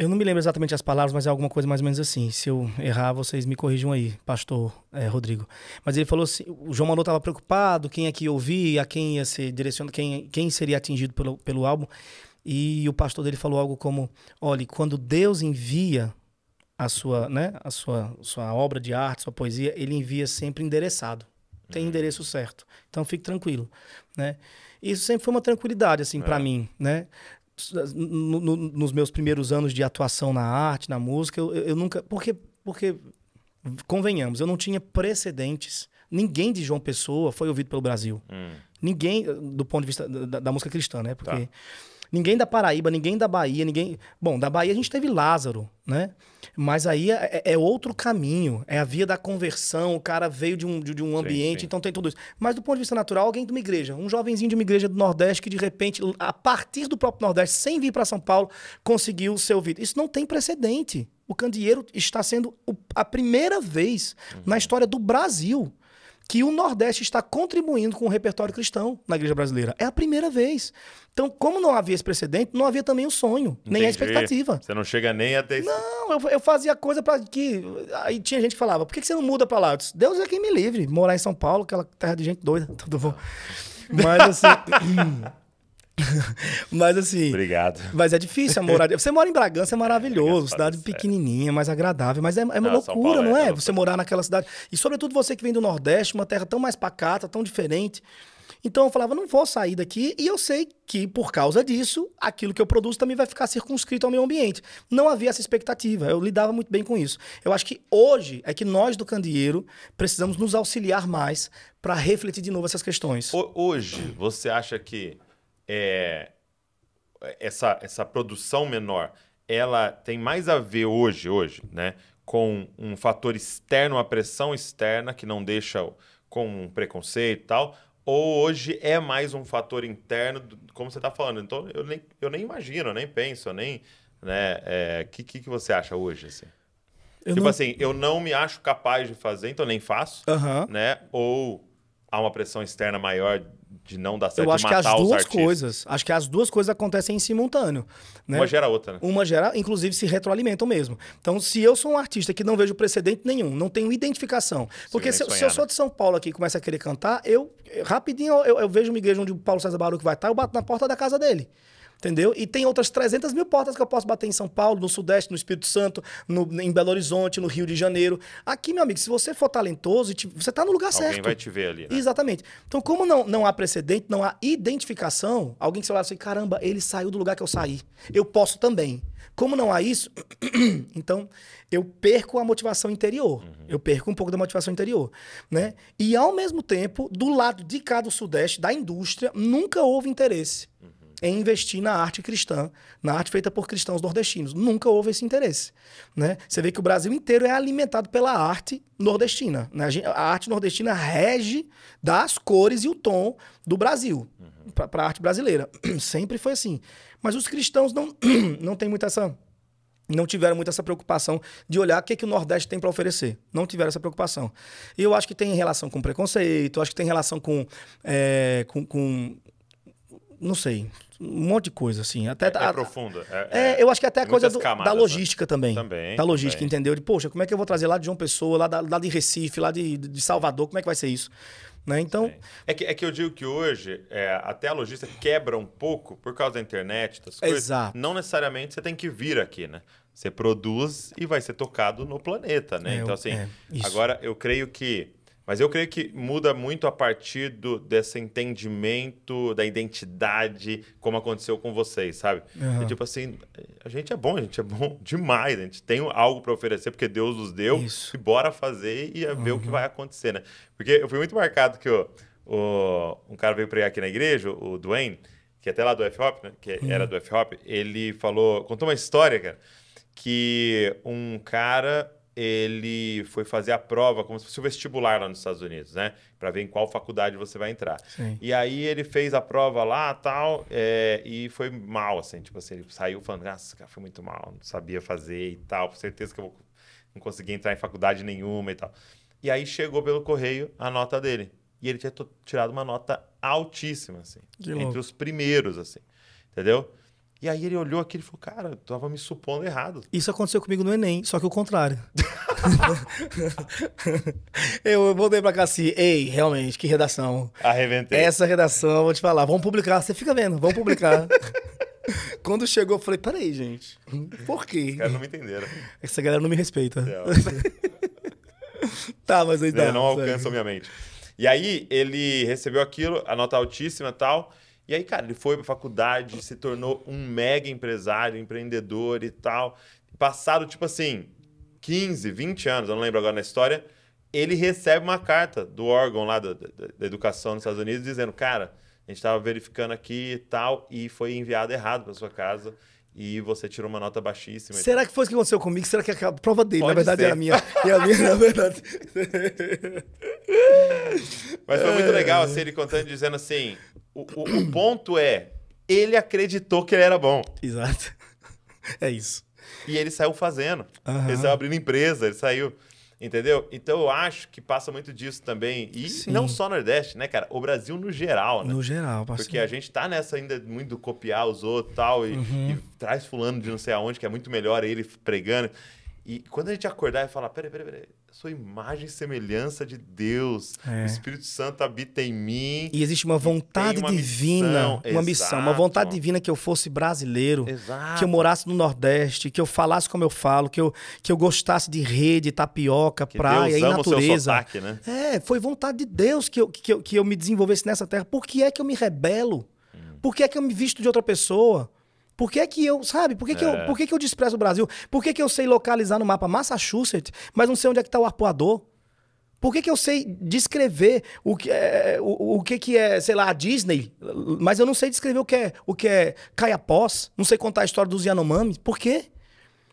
eu não me lembro exatamente as palavras, mas é alguma coisa mais ou menos assim. Se eu errar, vocês me corrijam aí, pastor é, Rodrigo. Mas ele falou assim: o João Manu estava preocupado, quem é que ia ouvir, a quem ia ser direcionado, quem, quem seria atingido pelo, pelo álbum. E o pastor dele falou algo como: olhe, quando Deus envia a sua, né, a sua, sua obra de arte, sua poesia, ele envia sempre endereçado. Tem uhum. endereço certo. Então fique tranquilo, né? Isso sempre foi uma tranquilidade assim é. para mim, né? no, nos meus primeiros anos de atuação na arte, na música, eu, eu, eu nunca. Porque, porque, convenhamos, eu não tinha precedentes. Ninguém de João Pessoa foi ouvido pelo Brasil. Hum. Ninguém, do ponto de vista da, da música cristã, né? Porque. Tá. Ninguém da Paraíba, ninguém da Bahia, ninguém. Bom, da Bahia a gente teve Lázaro, né? Mas aí é, é, é outro caminho. É a via da conversão, o cara veio de um, de, de um ambiente, sim, sim. então tem tudo isso. Mas do ponto de vista natural, alguém de uma igreja, um jovenzinho de uma igreja do Nordeste que de repente, a partir do próprio Nordeste, sem vir para São Paulo, conseguiu o seu Isso não tem precedente. O candeeiro está sendo a primeira vez uhum. na história do Brasil que o Nordeste está contribuindo com o repertório cristão na igreja brasileira. É a primeira vez. Então, como não havia esse precedente, não havia também o sonho, Entendi. nem a expectativa. Você não chega nem até isso Não, eu, eu fazia coisa para que. Aí tinha gente que falava: por que você não muda para lá? Disse, Deus é quem me livre. Morar em São Paulo, aquela terra de gente doida, tudo bom. Mas assim. mas assim. Obrigado. Mas é difícil a moradia. Você mora em Bragança, é maravilhoso. É, cidade pequenininha, mais agradável. Mas é, é uma não, loucura, Paulo, é não é? você morar naquela cidade. E sobretudo você que vem do Nordeste, uma terra tão mais pacata, tão diferente. Então eu falava, não vou sair daqui e eu sei que por causa disso, aquilo que eu produzo também vai ficar circunscrito ao meu ambiente. Não havia essa expectativa, eu lidava muito bem com isso. Eu acho que hoje é que nós do Candeeiro precisamos nos auxiliar mais para refletir de novo essas questões. Hoje, você acha que é, essa, essa produção menor, ela tem mais a ver hoje, hoje, né, com um fator externo, uma pressão externa que não deixa com um preconceito e tal, ou hoje é mais um fator interno, como você está falando. Então, eu nem, eu nem imagino, eu nem penso, eu nem... O né, é, que, que, que você acha hoje, assim? Eu tipo não... assim, eu não me acho capaz de fazer, então nem faço, uhum. né? Ou há uma pressão externa maior de não dar certo, Eu acho que as duas coisas. Acho que as duas coisas acontecem em simultâneo. Né? Uma gera a outra, né? Uma gera, inclusive, se retroalimentam mesmo. Então, se eu sou um artista que não vejo precedente nenhum, não tenho identificação. Se porque se, se, eu sou né? de São Paulo aqui e começo a querer cantar, eu rapidinho eu, eu vejo uma igreja onde o Paulo César Baruch vai estar, eu bato na porta da casa dele. Entendeu? E tem outras 300 mil portas que eu posso bater em São Paulo, no Sudeste, no Espírito Santo, no, em Belo Horizonte, no Rio de Janeiro. Aqui, meu amigo, se você for talentoso, você está no lugar alguém certo. Alguém vai te ver ali. Né? Exatamente. Então, como não, não há precedente, não há identificação, alguém que você olhar assim, caramba, ele saiu do lugar que eu saí. Eu posso também. Como não há isso, então eu perco a motivação interior. Uhum. Eu perco um pouco da motivação interior. Né? E ao mesmo tempo, do lado de cá do Sudeste, da indústria, nunca houve interesse. Uhum é investir na arte cristã, na arte feita por cristãos nordestinos. Nunca houve esse interesse. Né? Você vê que o Brasil inteiro é alimentado pela arte nordestina. Né? A arte nordestina rege das cores e o tom do Brasil, uhum. para a arte brasileira. Sempre foi assim. Mas os cristãos não, não têm muita essa não tiveram muito essa preocupação de olhar o que, é que o Nordeste tem para oferecer. Não tiveram essa preocupação. E eu acho que tem relação com preconceito, acho que tem relação com, é, com, com não sei, um monte de coisa, assim. Até, é, é a, é profunda. É, é, eu acho que até a coisa do, camadas, da né? logística né? também. Também. Da logística, também. entendeu? De, poxa, como é que eu vou trazer lá de João Pessoa, lá, da, lá de Recife, lá de, de Salvador, como é que vai ser isso? Né? Então... É que, é que eu digo que hoje é, até a logística quebra um pouco por causa da internet, das coisas. Exato. Não necessariamente você tem que vir aqui, né? Você produz e vai ser tocado no planeta, né? É, então, assim, é, agora eu creio que mas eu creio que muda muito a partir do, desse entendimento da identidade, como aconteceu com vocês, sabe? Uhum. tipo assim, a gente é bom, a gente é bom demais, a gente tem algo para oferecer porque Deus nos deu, Isso. e bora fazer e é ver o que vai acontecer, né? Porque eu fui muito marcado que o, o, um cara veio pregar aqui na igreja, o Duane que é até lá do F-Hop, né? Que uhum. era do F-Hop, ele falou, contou uma história, cara, que um cara ele foi fazer a prova, como se fosse o vestibular lá nos Estados Unidos, né? Para ver em qual faculdade você vai entrar. Sim. E aí ele fez a prova lá tal, é, e foi mal, assim, tipo assim, ele saiu falando, ah, cara foi muito mal, não sabia fazer e tal, com certeza que eu vou, não consegui entrar em faculdade nenhuma e tal. E aí chegou pelo correio a nota dele. E ele tinha tirado uma nota altíssima, assim. Que entre louco. os primeiros, assim. Entendeu? E aí ele olhou aquilo e falou, cara, tu tava me supondo errado. Isso aconteceu comigo no Enem, só que o contrário. eu voltei pra cá assim, ei, realmente, que redação. Arrebentei. Essa redação, vou te falar, vamos publicar, você fica vendo, vamos publicar. Quando chegou, eu falei, peraí, gente, por quê? Os não me entenderam. Essa galera não me respeita. tá, mas aí dá. Não alcança minha mente. E aí ele recebeu aquilo, a nota altíssima e tal... E aí, cara, ele foi pra faculdade, se tornou um mega empresário, empreendedor e tal. Passado, tipo assim, 15, 20 anos, eu não lembro agora na história, ele recebe uma carta do órgão lá da, da, da educação nos Estados Unidos dizendo, cara, a gente estava verificando aqui e tal, e foi enviado errado para sua casa e você tirou uma nota baixíssima. Será que foi isso que aconteceu comigo? Será que é a prova dele, Pode na verdade, é ser. era minha? É a minha, na verdade. Mas foi muito legal assim, ele contando, dizendo assim: o, o, o ponto é, ele acreditou que ele era bom. Exato. É isso. E ele saiu fazendo. Uhum. Ele saiu abrindo empresa, ele saiu. Entendeu? Então eu acho que passa muito disso também. E Sim. não só Nordeste, né, cara? O Brasil no geral, né? No geral, passa. Porque a gente tá nessa ainda muito copiar os outros tal, e, uhum. e traz fulano de não sei aonde, que é muito melhor ele pregando. E quando a gente acordar e falar, peraí, peraí, peraí, sou imagem e semelhança de Deus. É. O Espírito Santo habita em mim. E existe uma vontade uma divina, missão. uma missão, uma vontade divina que eu fosse brasileiro, Exato. que eu morasse no Nordeste, que eu falasse como eu falo, que eu, que eu gostasse de rede, tapioca, que praia e natureza. Sotaque, né? É, foi vontade de Deus que eu, que eu, que eu me desenvolvesse nessa terra. Por que é que eu me rebelo? Hum. Por que é que eu me visto de outra pessoa? Por que que eu, sabe? Por que que, é. eu, por que que eu desprezo o Brasil? Por que que eu sei localizar no mapa Massachusetts, mas não sei onde é que tá o arpoador? Por que, que eu sei descrever o que, é, o, o que, que é, sei lá, a Disney, mas eu não sei descrever o que é, o que é Caiapós, não sei contar a história dos Yanomamis? Por quê?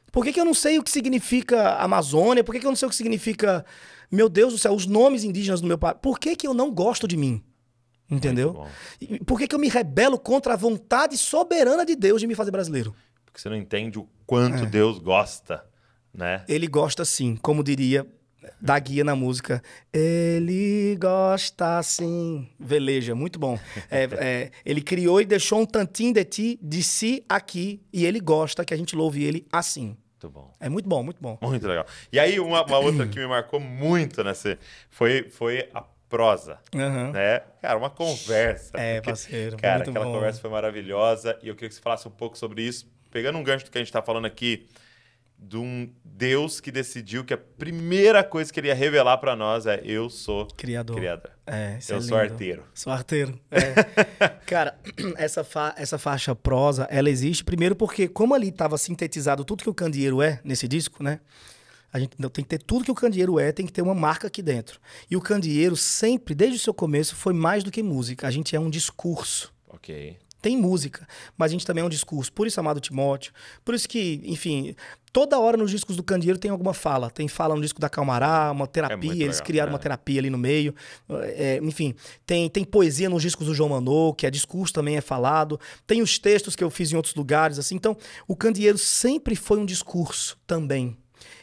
Por que, que eu não sei o que significa Amazônia? Por que, que eu não sei o que significa, meu Deus do céu, os nomes indígenas do meu país? Por que, que eu não gosto de mim? Entendeu? por que, que eu me rebelo contra a vontade soberana de Deus de me fazer brasileiro? Porque você não entende o quanto é. Deus gosta, né? Ele gosta sim, como diria da guia na música. Ele gosta assim. Veleja, muito bom. É, é, ele criou e deixou um tantinho de ti, de si aqui, e ele gosta que a gente louve ele assim. Muito bom. É muito bom, muito bom. Muito legal. E aí, uma, uma outra que me marcou muito nessa foi, foi a prosa, uhum. né? Cara, uma conversa. É, porque, parceiro, Cara, aquela bom. conversa foi maravilhosa e eu queria que você falasse um pouco sobre isso, pegando um gancho do que a gente está falando aqui, de um Deus que decidiu que a primeira coisa que ele ia revelar para nós é eu sou criador. criador. É, eu é sou arteiro. Sou arteiro. É. Cara, essa, fa essa faixa prosa, ela existe primeiro porque como ali estava sintetizado tudo que o Candeeiro é nesse disco, né? A gente tem que ter tudo que o candeeiro é, tem que ter uma marca aqui dentro. E o candeeiro sempre, desde o seu começo, foi mais do que música. A gente é um discurso. Ok. Tem música, mas a gente também é um discurso. Por isso, Amado Timóteo. Por isso que, enfim, toda hora nos discos do Candeeiro tem alguma fala. Tem fala no disco da Calmará, uma é terapia, é legal, eles criaram né? uma terapia ali no meio. É, enfim, tem, tem poesia nos discos do João Manô, que é discurso também é falado. Tem os textos que eu fiz em outros lugares, assim. Então, o Candeeiro sempre foi um discurso também.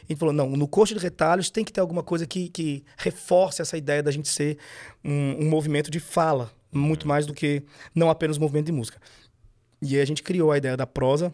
A gente falou, não, no curso de retalhos tem que ter alguma coisa que, que reforce essa ideia da gente ser um, um movimento de fala, muito uhum. mais do que não apenas um movimento de música. E aí a gente criou a ideia da prosa,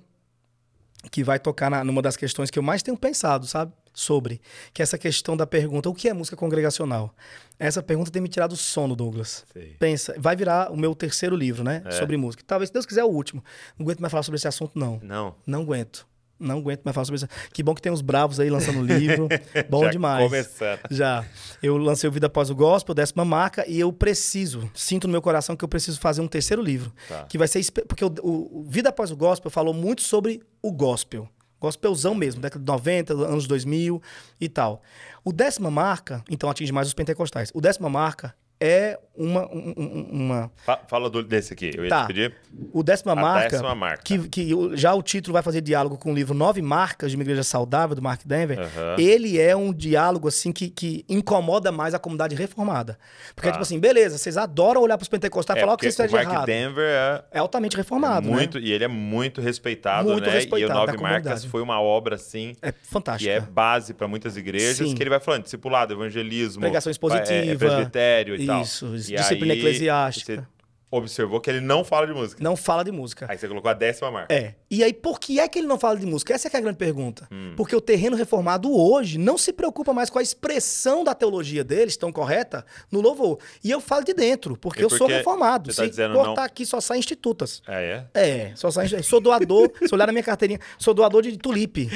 que vai tocar na, numa das questões que eu mais tenho pensado, sabe? Sobre. Que é essa questão da pergunta: o que é música congregacional? Essa pergunta tem me tirado o sono, Douglas. Pensa, vai virar o meu terceiro livro, né? É. Sobre música. Talvez, se Deus quiser, o último. Não aguento mais falar sobre esse assunto, não. Não. Não aguento não aguento mais falar sobre isso. Que bom que tem uns bravos aí lançando livro. Bom demais. Começando. Já. Eu lancei o Vida Após o Gospel, décima marca, e eu preciso, sinto no meu coração que eu preciso fazer um terceiro livro. Tá. Que vai ser. Porque o, o Vida Após o Gospel falou muito sobre o gospel. Gospelzão mesmo, década de 90, anos 2000 e tal. O décima marca, então atinge mais os pentecostais. O décima marca é uma. uma... Fala do, desse aqui, eu ia tá. te pedir. O décima a marca. Décima marca. Que, que já o título vai fazer diálogo com o livro Nove Marcas de uma Igreja Saudável, do Mark Denver. Uhum. Ele é um diálogo, assim, que, que incomoda mais a comunidade reformada. Porque, tá. tipo assim, beleza, vocês adoram olhar para os pentecostais e é, falar o que vocês fizeram de errado. O Mark Denver é. É altamente reformado. Né? muito, né? E ele é muito respeitado, muito né? Respeitado e o Nove Marcas foi uma obra, assim. É fantástica. Que é base para muitas igrejas Sim. que ele vai falando, discipulado, evangelismo. Pregação expositiva. É, é presbitério e, e isso, e disciplina aí, eclesiástica. Você observou que ele não fala de música. Não fala de música. Aí você colocou a décima marca. É. E aí, por que é que ele não fala de música? Essa é, é a grande pergunta. Hum. Porque o terreno reformado hoje não se preocupa mais com a expressão da teologia deles, tão correta, no louvor. E eu falo de dentro, porque, porque eu sou reformado. Você tá se cortar não... aqui, só sai institutas. É, é? É, só sai Sou doador, se olhar na minha carteirinha, sou doador de tulipe.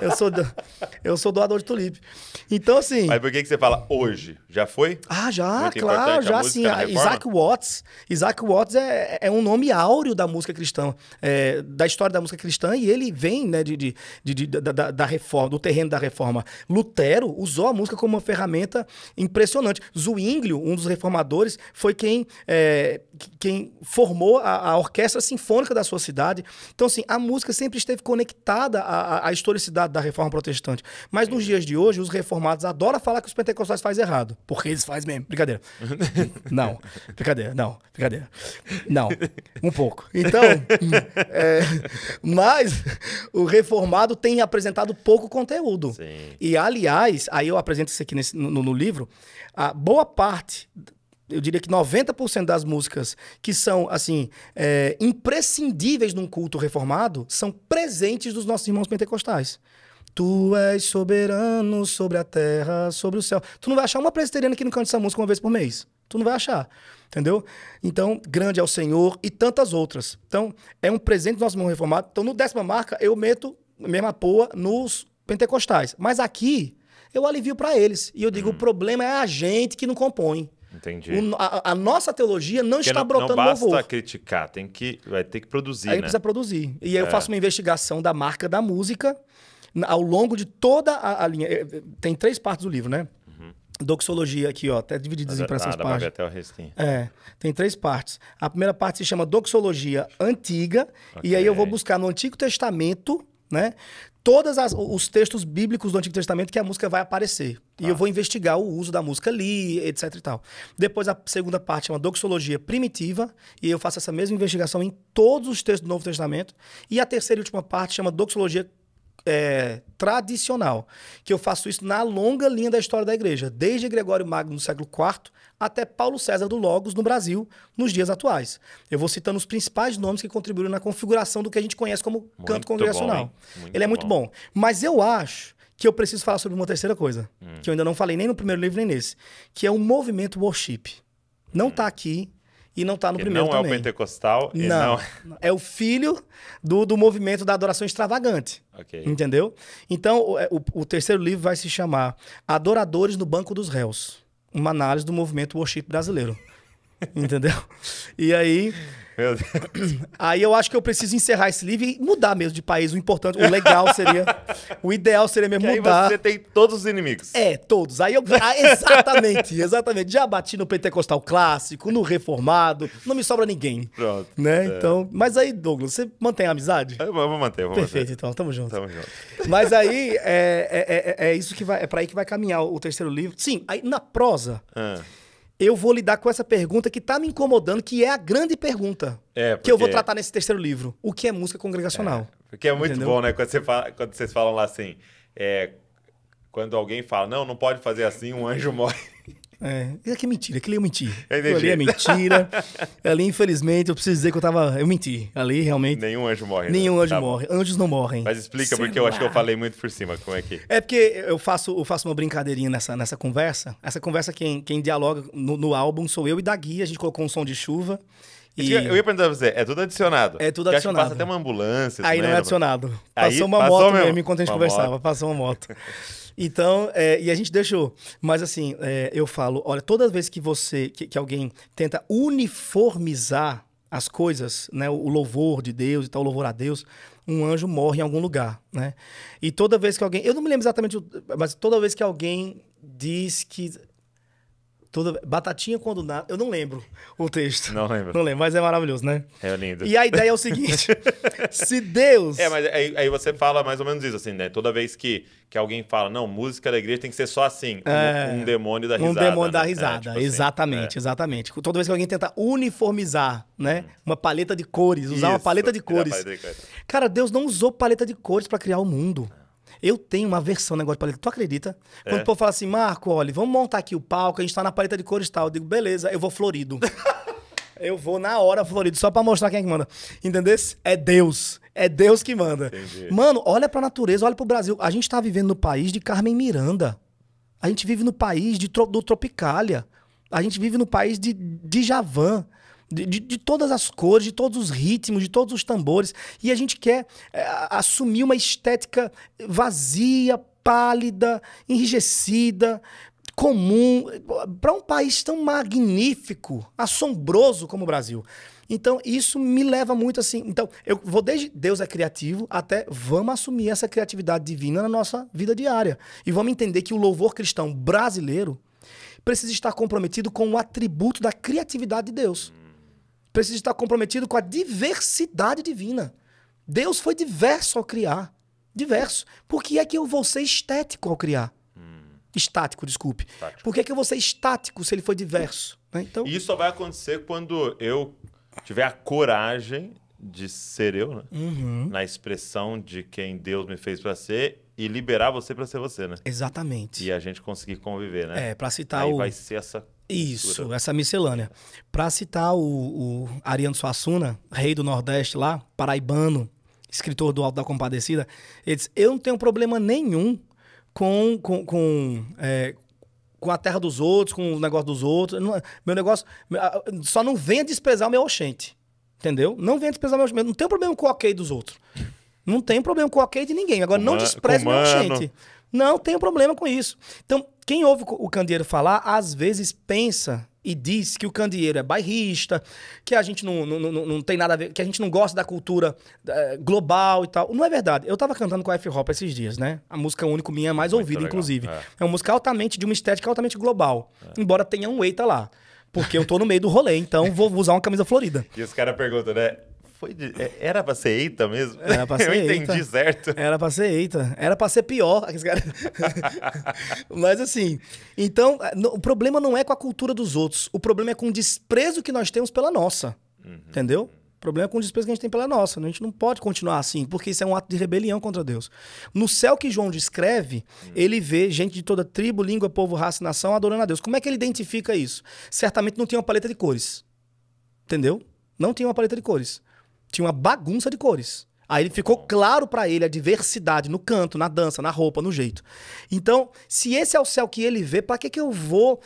Eu sou, do... eu sou doador de tulipe. Então, assim... Mas por que, que você fala hoje? Já foi? Ah, já, Muito claro, já sim. Ah, Isaac Watts, Isaac Mike Watts é, é um nome áureo da música cristã, é, da história da música cristã, e ele vem né, de, de, de da, da, da, reforma, do terreno da reforma. Lutero usou a música como uma ferramenta impressionante. Zwinglio, um dos reformadores, foi quem, é, quem formou a, a, orquestra sinfônica da sua cidade. Então, assim, a música sempre esteve conectada à, à historicidade da reforma protestante. Mas nos dias de hoje, os reformados adoram falar que os pentecostais fazem errado, porque eles fazem mesmo. Brincadeira. não, brincadeira, não, brincadeira. Não, um pouco. Então, é, mas o reformado tem apresentado pouco conteúdo. Sim. E, aliás, aí eu apresento isso aqui nesse, no, no livro, a boa parte eu diria que 90% das músicas que são, assim, é, imprescindíveis num culto reformado são presentes dos nossos irmãos pentecostais. Tu és soberano sobre a terra, sobre o céu. Tu não vai achar uma presbiteriana que não cante essa música uma vez por mês. Tu não vai achar. Entendeu? Então, grande é o Senhor e tantas outras. Então, é um presente do nosso irmão reformado. Então, no décima marca, eu meto mesma poa nos pentecostais. Mas aqui, eu alivio para eles. E eu digo, hum. o problema é a gente que não compõe. Entendi. O, a, a, nossa teologia não Porque está não, brotando louvor. Não basta louvor. criticar, tem que, vai ter que produzir, Aí né? precisa produzir. E aí é. eu faço uma investigação da marca da música ao longo de toda a, a linha. É, é, tem três partes do livro, né? Doxologia aqui, ó, até dividido em para essas partes. até o restinho. É, tem três partes. A primeira parte se chama Doxologia Antiga, okay. e aí eu vou buscar no Antigo Testamento, né, todos os textos bíblicos do Antigo Testamento que a música vai aparecer. E eu tá. vou investigar o uso da música ali, etc e tal. Depois a segunda parte é uma doxologia primitiva, e eu faço essa mesma investigação em todos os textos do Novo Testamento. E a terceira e última parte chama doxologia é, tradicional, que eu faço isso na longa linha da história da igreja, desde Gregório Magno no século IV até Paulo César do Logos no Brasil nos dias atuais. Eu vou citando os principais nomes que contribuíram na configuração do que a gente conhece como muito canto congregacional. Bom, Ele é muito bom. bom. Mas eu acho que eu preciso falar sobre uma terceira coisa, hum. que eu ainda não falei nem no primeiro livro nem nesse, que é o movimento worship. Não está hum. Tá aqui e não está no primeiro não também. Não é o pentecostal. Não, não, é-, é o filho do, do movimento da adoração extravagante. Okay. Entendeu? Então, é, o, o terceiro livro vai se chamar Adoradores no Banco dos Réus. Uma análise do movimento worship brasileiro. Entendeu? E aí. Aí eu acho que eu preciso encerrar esse livro e mudar mesmo de país. O importante, o legal seria. o ideal seria mesmo que mudar. Aí você tem todos os inimigos. É, todos. Aí eu. Ah, exatamente, exatamente. Já bati no pentecostal clássico, no reformado. Não me sobra ninguém. Pronto. Né? É. Então. Mas aí, Douglas, você mantém a amizade? Eu vou manter, eu vou Perfeito, manter. então. Tamo junto. Tamo junto. Mas aí é, é, é, é, isso que vai. É pra aí que vai caminhar o terceiro livro. Sim, aí na prosa. Ah. É eu vou lidar com essa pergunta que está me incomodando, que é a grande pergunta é, porque... que eu vou tratar nesse terceiro livro. O que é música congregacional? É, porque é muito Entendeu? bom, né? Quando, você fala, quando vocês falam lá assim, é, quando alguém fala, não, não pode fazer assim, um anjo morre. É, isso aqui é mentira, aquilo é mentira. ali é mentira. É é ali, infelizmente, eu preciso dizer que eu tava. Eu menti. Ali, realmente. Nenhum anjo morre. Né? Nenhum né? anjo tá morre. Anjos não morrem. Mas explica, Sei porque lá. eu acho que eu falei muito por cima. Como é que. É porque eu faço, eu faço uma brincadeirinha nessa, nessa conversa. Essa conversa, quem, quem dialoga no, no álbum sou eu e da Guia, A gente colocou um som de chuva. É e... Eu ia perguntar pra você, é tudo adicionado? É tudo adicionado. passa até uma ambulância. Aí não é adicionado. Passou Aí, uma passou moto mesmo, enquanto a gente conversava. Moto. Passou uma moto. Então, é, e a gente deixou. Mas assim, é, eu falo, olha, toda vez que você, que, que alguém tenta uniformizar as coisas, né, o louvor de Deus e tal, o louvor a Deus, um anjo morre em algum lugar, né? E toda vez que alguém, eu não me lembro exatamente, mas toda vez que alguém diz que Toda... Batatinha quando na... Eu não lembro o texto. Não lembro. Não lembro, mas é maravilhoso, né? É lindo. E a ideia é o seguinte: se Deus. É, mas aí, aí, você fala mais ou menos isso, assim, né? Toda vez que, que alguém fala, não, música da igreja tem que ser só assim. É... Um, um, demônio da risada. Um demônio né? da é, risada, é, tipo assim, exatamente, é. exatamente. Toda vez que alguém tenta uniformizar, né? Hum. Uma paleta de cores, usar isso, uma paleta de cores. paleta de cores. Cara, Deus não usou paleta de cores para criar o mundo. Eu tenho uma versão negócio de paleta. Tu acredita? Quando é. o povo fala assim, Marco, olha, vamos montar aqui o palco, a gente tá na paleta de cores tal. Eu digo, beleza, eu vou florido. eu vou na hora florido, só pra mostrar quem é que manda. Entendeu? É Deus. É Deus que manda. Entendi. Mano, olha pra natureza, olha pro Brasil. A gente tá vivendo no país de Carmen Miranda. A gente vive no país de, do Tropicália. A gente vive no país de, de Javan de, de, todas as cores, de todos os ritmos, de todos os tambores. E a gente quer é, assumir uma estética vazia, pálida, enrijecida, comum, para um país tão magnífico, assombroso como o Brasil. Então, isso me leva muito assim. Então, eu vou desde Deus é criativo até vamos assumir essa criatividade divina na nossa vida diária. E vamos entender que o louvor cristão brasileiro precisa estar comprometido com o atributo da criatividade de Deus precisa estar comprometido com a diversidade divina. Deus foi diverso ao criar. Diverso. Por que é que eu vou ser estético ao criar? Hum. Estático, desculpe. Por que é que eu vou ser estático se ele foi diverso? Né? Então... Isso só vai acontecer quando eu tiver a coragem de ser eu, né? Uhum. Na expressão de quem Deus me fez para ser e liberar você para ser você, né? Exatamente. E a gente conseguir conviver, né? É, para citar Aí o vai ser essa isso, essa miscelânea. Para citar o, o Ariano Suassuna, rei do Nordeste lá, paraibano, escritor do Alto da Compadecida, ele disse, eu não tenho problema nenhum com, com, com, é, com a terra dos outros, com o negócio dos outros. É, meu negócio... Só não venha desprezar o meu oxente, entendeu? Não venha desprezar o meu oxente. Não tem problema com o ok dos outros. Não tem problema com o ok de ninguém. Agora, não despreze o meu oxente. Não tenho problema com isso. Então, quem ouve o candeeiro falar, às vezes pensa e diz que o candeeiro é bairrista, que a gente não, não, não, não tem nada a ver, que a gente não gosta da cultura é, global e tal. Não é verdade. Eu tava cantando com a F-Hop esses dias, né? A música única minha é mais Muito ouvida, legal. inclusive. É. é. uma música altamente, de uma estética altamente global. É. Embora tenha um eita lá. Porque eu tô no meio do rolê, então vou usar uma camisa florida. E os caras perguntam, né? foi de... É, era pra ser eita mesmo? Era pra ser Eu eita. entendi certo. Era pra ser eita. Era pra ser pior. Mas assim, então, é, o problema não é com a cultura dos outros. O problema é com o desprezo que nós temos pela nossa. Uhum. Entendeu? O problema é com o desprezo que a gente tem pela nossa. A gente não pode continuar assim, porque isso é um ato de rebelião contra Deus. No céu que João descreve, uhum. ele vê gente de toda tribo, língua, povo, raça e nação adorando a Deus. Como é que ele identifica isso? Certamente não tinha uma paleta de cores. Entendeu? Não tinha uma paleta de cores tinha uma bagunça de cores. Aí ficou claro para ele a diversidade no canto, na dança, na roupa, no jeito. Então, se esse é o céu que ele vê, para que, que eu vou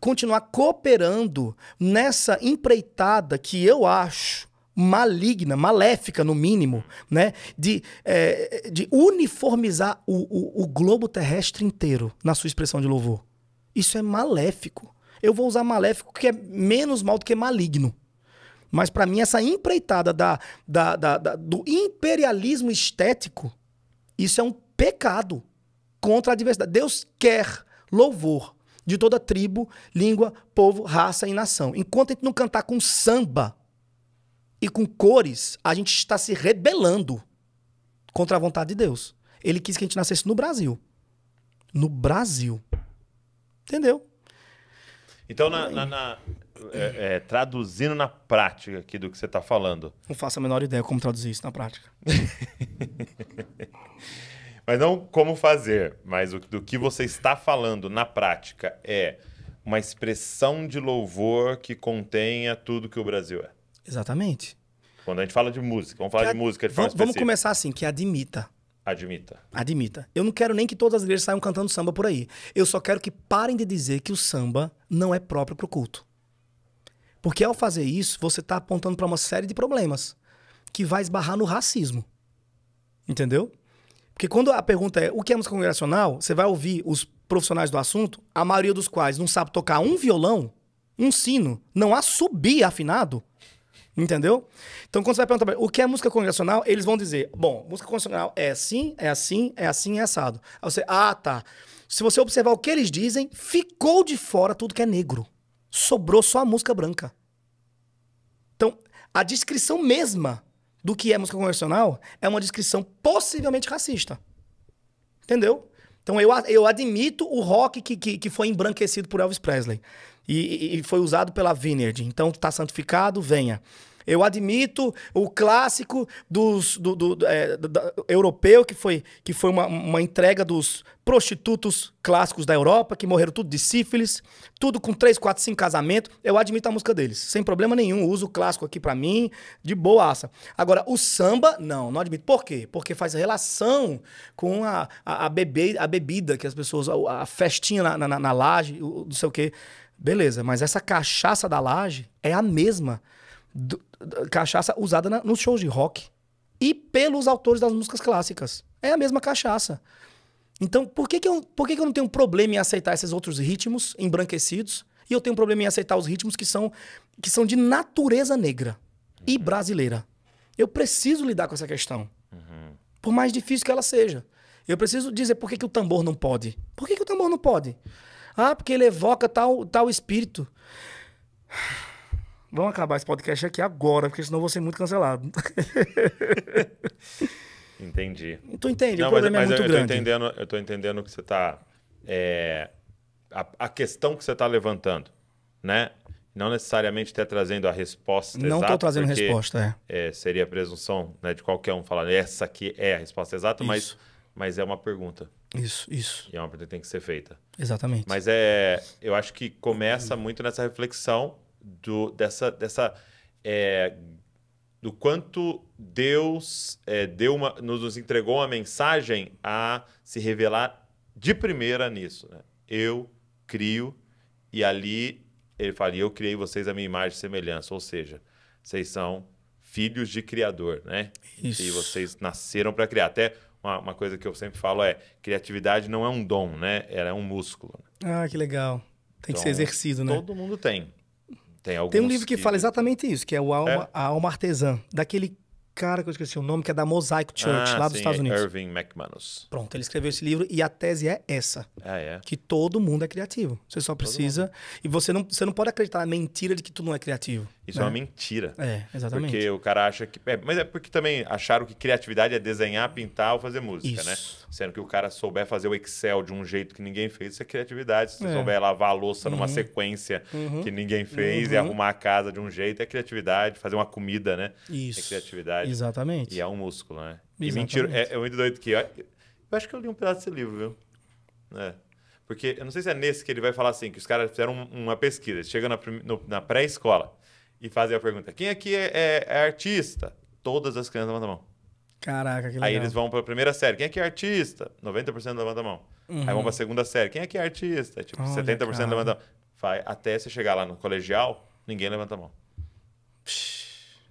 continuar cooperando nessa empreitada que eu acho maligna, maléfica no mínimo, né? De, é, de uniformizar o, o, o globo terrestre inteiro na sua expressão de louvor. Isso é maléfico. Eu vou usar maléfico que é menos mal do que maligno. Mas para mim, essa empreitada da, da, da, da, do imperialismo estético, isso é um pecado contra a diversidade. Deus quer louvor de toda tribo, língua, povo, raça e nação. Enquanto a gente não cantar com samba e com cores, a gente está se rebelando contra a vontade de Deus. Ele quis que a gente nascesse no Brasil. No Brasil. Entendeu? Então, na, na, na, é, é, traduzindo na prática aqui do que você está falando. Não faço a menor ideia como traduzir isso na prática. mas não como fazer, mas o, do que você está falando na prática é uma expressão de louvor que contenha tudo que o Brasil é. Exatamente. Quando a gente fala de música, vamos falar de música de forma Vamos começar assim, que é admita. Admita. Admita. Eu não quero nem que todas as igrejas saiam cantando samba por aí. Eu só quero que parem de dizer que o samba não é próprio para o culto. Porque ao fazer isso, você está apontando para uma série de problemas que vai esbarrar no racismo. Entendeu? Porque quando a pergunta é o que é música congregacional, você vai ouvir os profissionais do assunto, a maioria dos quais não sabe tocar um violão, um sino, não há subir afinado. Entendeu? Então, quando você vai perguntar o que é música congregacional, eles vão dizer: bom, música congregacional é assim, é assim, é assim, é assado. Aí você, ah, tá. Se você observar o que eles dizem, ficou de fora tudo que é negro sobrou só a música branca. Então, a descrição mesma do que é música convencional é uma descrição possivelmente racista. Entendeu? Então eu, eu admito o rock que, que, que foi embranquecido por Elvis Presley e, e foi usado pela Vineyard. Então tá santificado, venha. Eu admito o clássico dos, do, do, do, é, europeu, que foi, que foi uma, uma entrega dos prostitutos clássicos da Europa, que morreram tudo de sífilis, tudo com três quatro cinco casamentos. Eu admito a música deles, sem problema nenhum. Uso o clássico aqui para mim, de boaça. Agora, o samba, não, não admito. Por quê? Porque faz relação com a, a, a, bebe, a bebida que as pessoas, a, a festinha na, na, na laje, o, não sei o quê. Beleza, mas essa cachaça da laje é a mesma do, cachaça usada na, nos shows de rock e pelos autores das músicas clássicas. É a mesma cachaça. Então, por que, que, eu, por que, que eu não tenho problema em aceitar esses outros ritmos embranquecidos e eu tenho um problema em aceitar os ritmos que são, que são de natureza negra uhum. e brasileira? Eu preciso lidar com essa questão. Uhum. Por mais difícil que ela seja. Eu preciso dizer por que, que o tambor não pode. Por que, que o tambor não pode? Ah, porque ele evoca tal, tal espírito. Vamos acabar esse podcast aqui agora, porque senão eu vou ser muito cancelado. Entendi. Tu entende, Não, o problema é mas, mas é muito eu, grande. Tô entendendo, eu tô entendendo que você tá... É, a, a, questão que você tá levantando, né? Não necessariamente ter tá trazendo a resposta Não exata. Não estou trazendo porque, resposta, é. é. Seria a presunção né, de qualquer um falar, essa aqui é a resposta exata, mas mas é uma pergunta. Isso, isso. E é uma pergunta que tem que ser feita. Exatamente. Mas é, eu acho que começa muito nessa reflexão do, dessa, dessa é, do quanto Deus é, deu uma, nos entregou uma mensagem a se revelar de primeira nisso. Né? Eu crio, e ali ele fala: e Eu criei vocês a minha imagem e semelhança, ou seja, vocês são filhos de Criador, né? Isso. E vocês nasceram para criar. Até uma, uma, coisa que eu sempre falo é: criatividade não é um dom, né? Ela é, é um músculo. Né? Ah, que legal. Tem então, que ser então, exercido, né? Todo mundo tem. Tem, alguns Tem um livro que, que fala exatamente isso, que é o Alma, é? A Alma Artesã, daquele cara que eu esqueci o nome, que é da Mosaic Church, ah, lá dos Estados Unidos. Irving McManus. Pronto, ele escreveu esse livro e a tese é essa. Ah, é? Que todo mundo é criativo. Você só precisa... E você não, você não pode acreditar na mentira de que tu não é criativo. Isso é né? é uma mentira. É, exatamente. Porque o cara acha que... É, mas é porque também acharam que criatividade é desenhar, pintar ou fazer música, né? isso. né? Sendo que o cara souber fazer o Excel de um jeito que ninguém fez, isso é criatividade. Se você é. souber lavar a louça uhum. numa sequência uhum. que ninguém fez uhum. e arrumar a casa de um jeito, é criatividade. Fazer uma comida, né? É isso. É criatividade verdade. Exatamente. E é um músculo, né? Exatamente. E mentira, é, é muito doido que. Eu acho que eu li um pedaço desse livro, viu? É. Porque eu não sei se é nesse que ele vai falar assim, que os caras fizeram uma pesquisa, chega na, na pré-escola e fazem a pergunta: quem aqui é, é, é, artista? Todas as crianças levantam a mão. Caraca, que legal. Aí eles vão para a primeira série: quem aqui é artista? 90% levanta a mão. Uhum. Aí vão para a segunda série: quem aqui é artista? Tipo, Olha, 70% cara. levanta a mão. Vai, até você chegar lá no colegial, ninguém levanta a mão.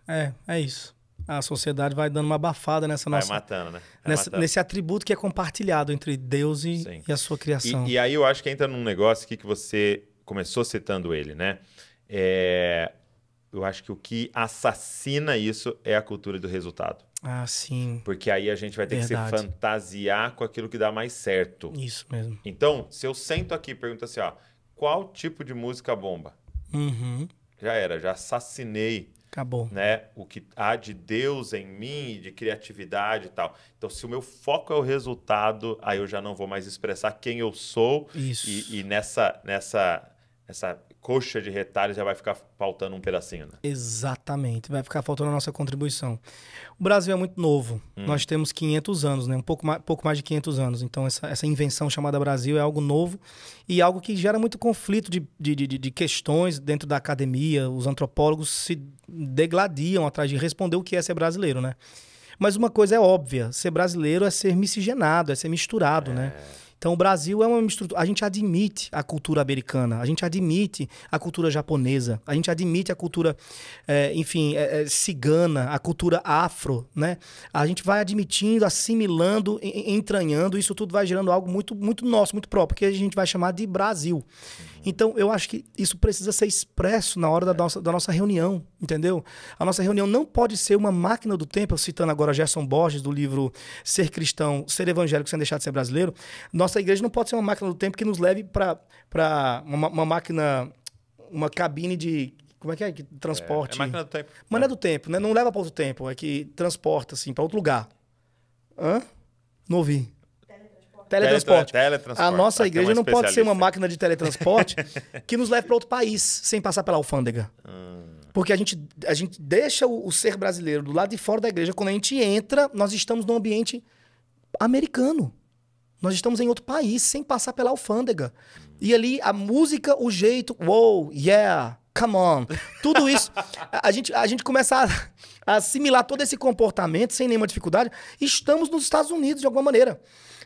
É, é isso a sociedade vai dando uma abafada nessa vai nossa. Matando, né? Vai nessa, matando. Nesse atributo que é compartilhado entre Deus e, e a sua criação. E, e, aí eu acho que entra num negócio aqui que você começou citando ele, né? É, eu acho que o que assassina isso é a cultura do resultado. Ah, sim. Porque aí a gente vai ter Verdade. que se fantasiar com aquilo que dá mais certo. Isso mesmo. Então, se eu sento aqui e pergunto assim, ó, qual tipo de música bomba? Uhum. Já era, já assassinei Acabou. Né? O que há de Deus em mim, de criatividade e tal. Então, se o meu foco é o resultado, aí eu já não vou mais expressar quem eu sou. Isso. E, e nessa, nessa essa coxa de retalhos já vai ficar faltando um pedacinho, né? Exatamente, vai ficar faltando a nossa contribuição. O Brasil é muito novo, hum. nós temos 500 anos, né? um pouco mais, pouco mais de 500 anos, então essa, essa invenção chamada Brasil é algo novo e algo que gera muito conflito de, de, de, de questões dentro da academia, os antropólogos se degladiam atrás de responder o que é ser brasileiro, né? Mas uma coisa é óbvia: ser brasileiro é ser miscigenado, é ser misturado, é. né? Então o Brasil é uma estrutura. A gente admite a cultura americana, a gente admite a cultura japonesa, a gente admite a cultura, é, enfim, é, é cigana, a cultura afro, né? A gente vai admitindo, assimilando, entranhando, isso tudo vai gerando algo muito, muito nosso, muito próprio, que a gente vai chamar de Brasil. Sim. Então, eu acho que isso precisa ser expresso na hora da é. nossa, da nossa reunião, entendeu? A nossa reunião não pode ser uma máquina do tempo, eu citando agora Gerson Borges, do livro Ser Cristão, Ser Evangélico Sem Deixar de Ser Brasileiro. Nossa igreja não pode ser uma máquina do tempo que nos leve para uma, uma máquina, uma cabine de como é que é? Que transporte. É, é máquina do tempo. Máquina é. do tempo, né? Não leva para outro tempo, é que transporta, assim, para outro lugar. Hã? Não ouvi. Teletransporte. É, teletransporte. A nossa igreja não pode ser uma máquina de teletransporte que nos leve para outro país sem passar pela alfândega. Hum. Porque a gente, a gente deixa o, o, ser brasileiro do lado de fora da igreja. Quando a gente entra, nós estamos num ambiente americano. Nós estamos em outro país sem passar pela alfândega. E ali a música, o jeito, wow, yeah, come on. Tudo isso. a, a, gente, a gente começa a, a assimilar todo esse comportamento sem nenhuma dificuldade. Estamos nos Estados Unidos de alguma maneira.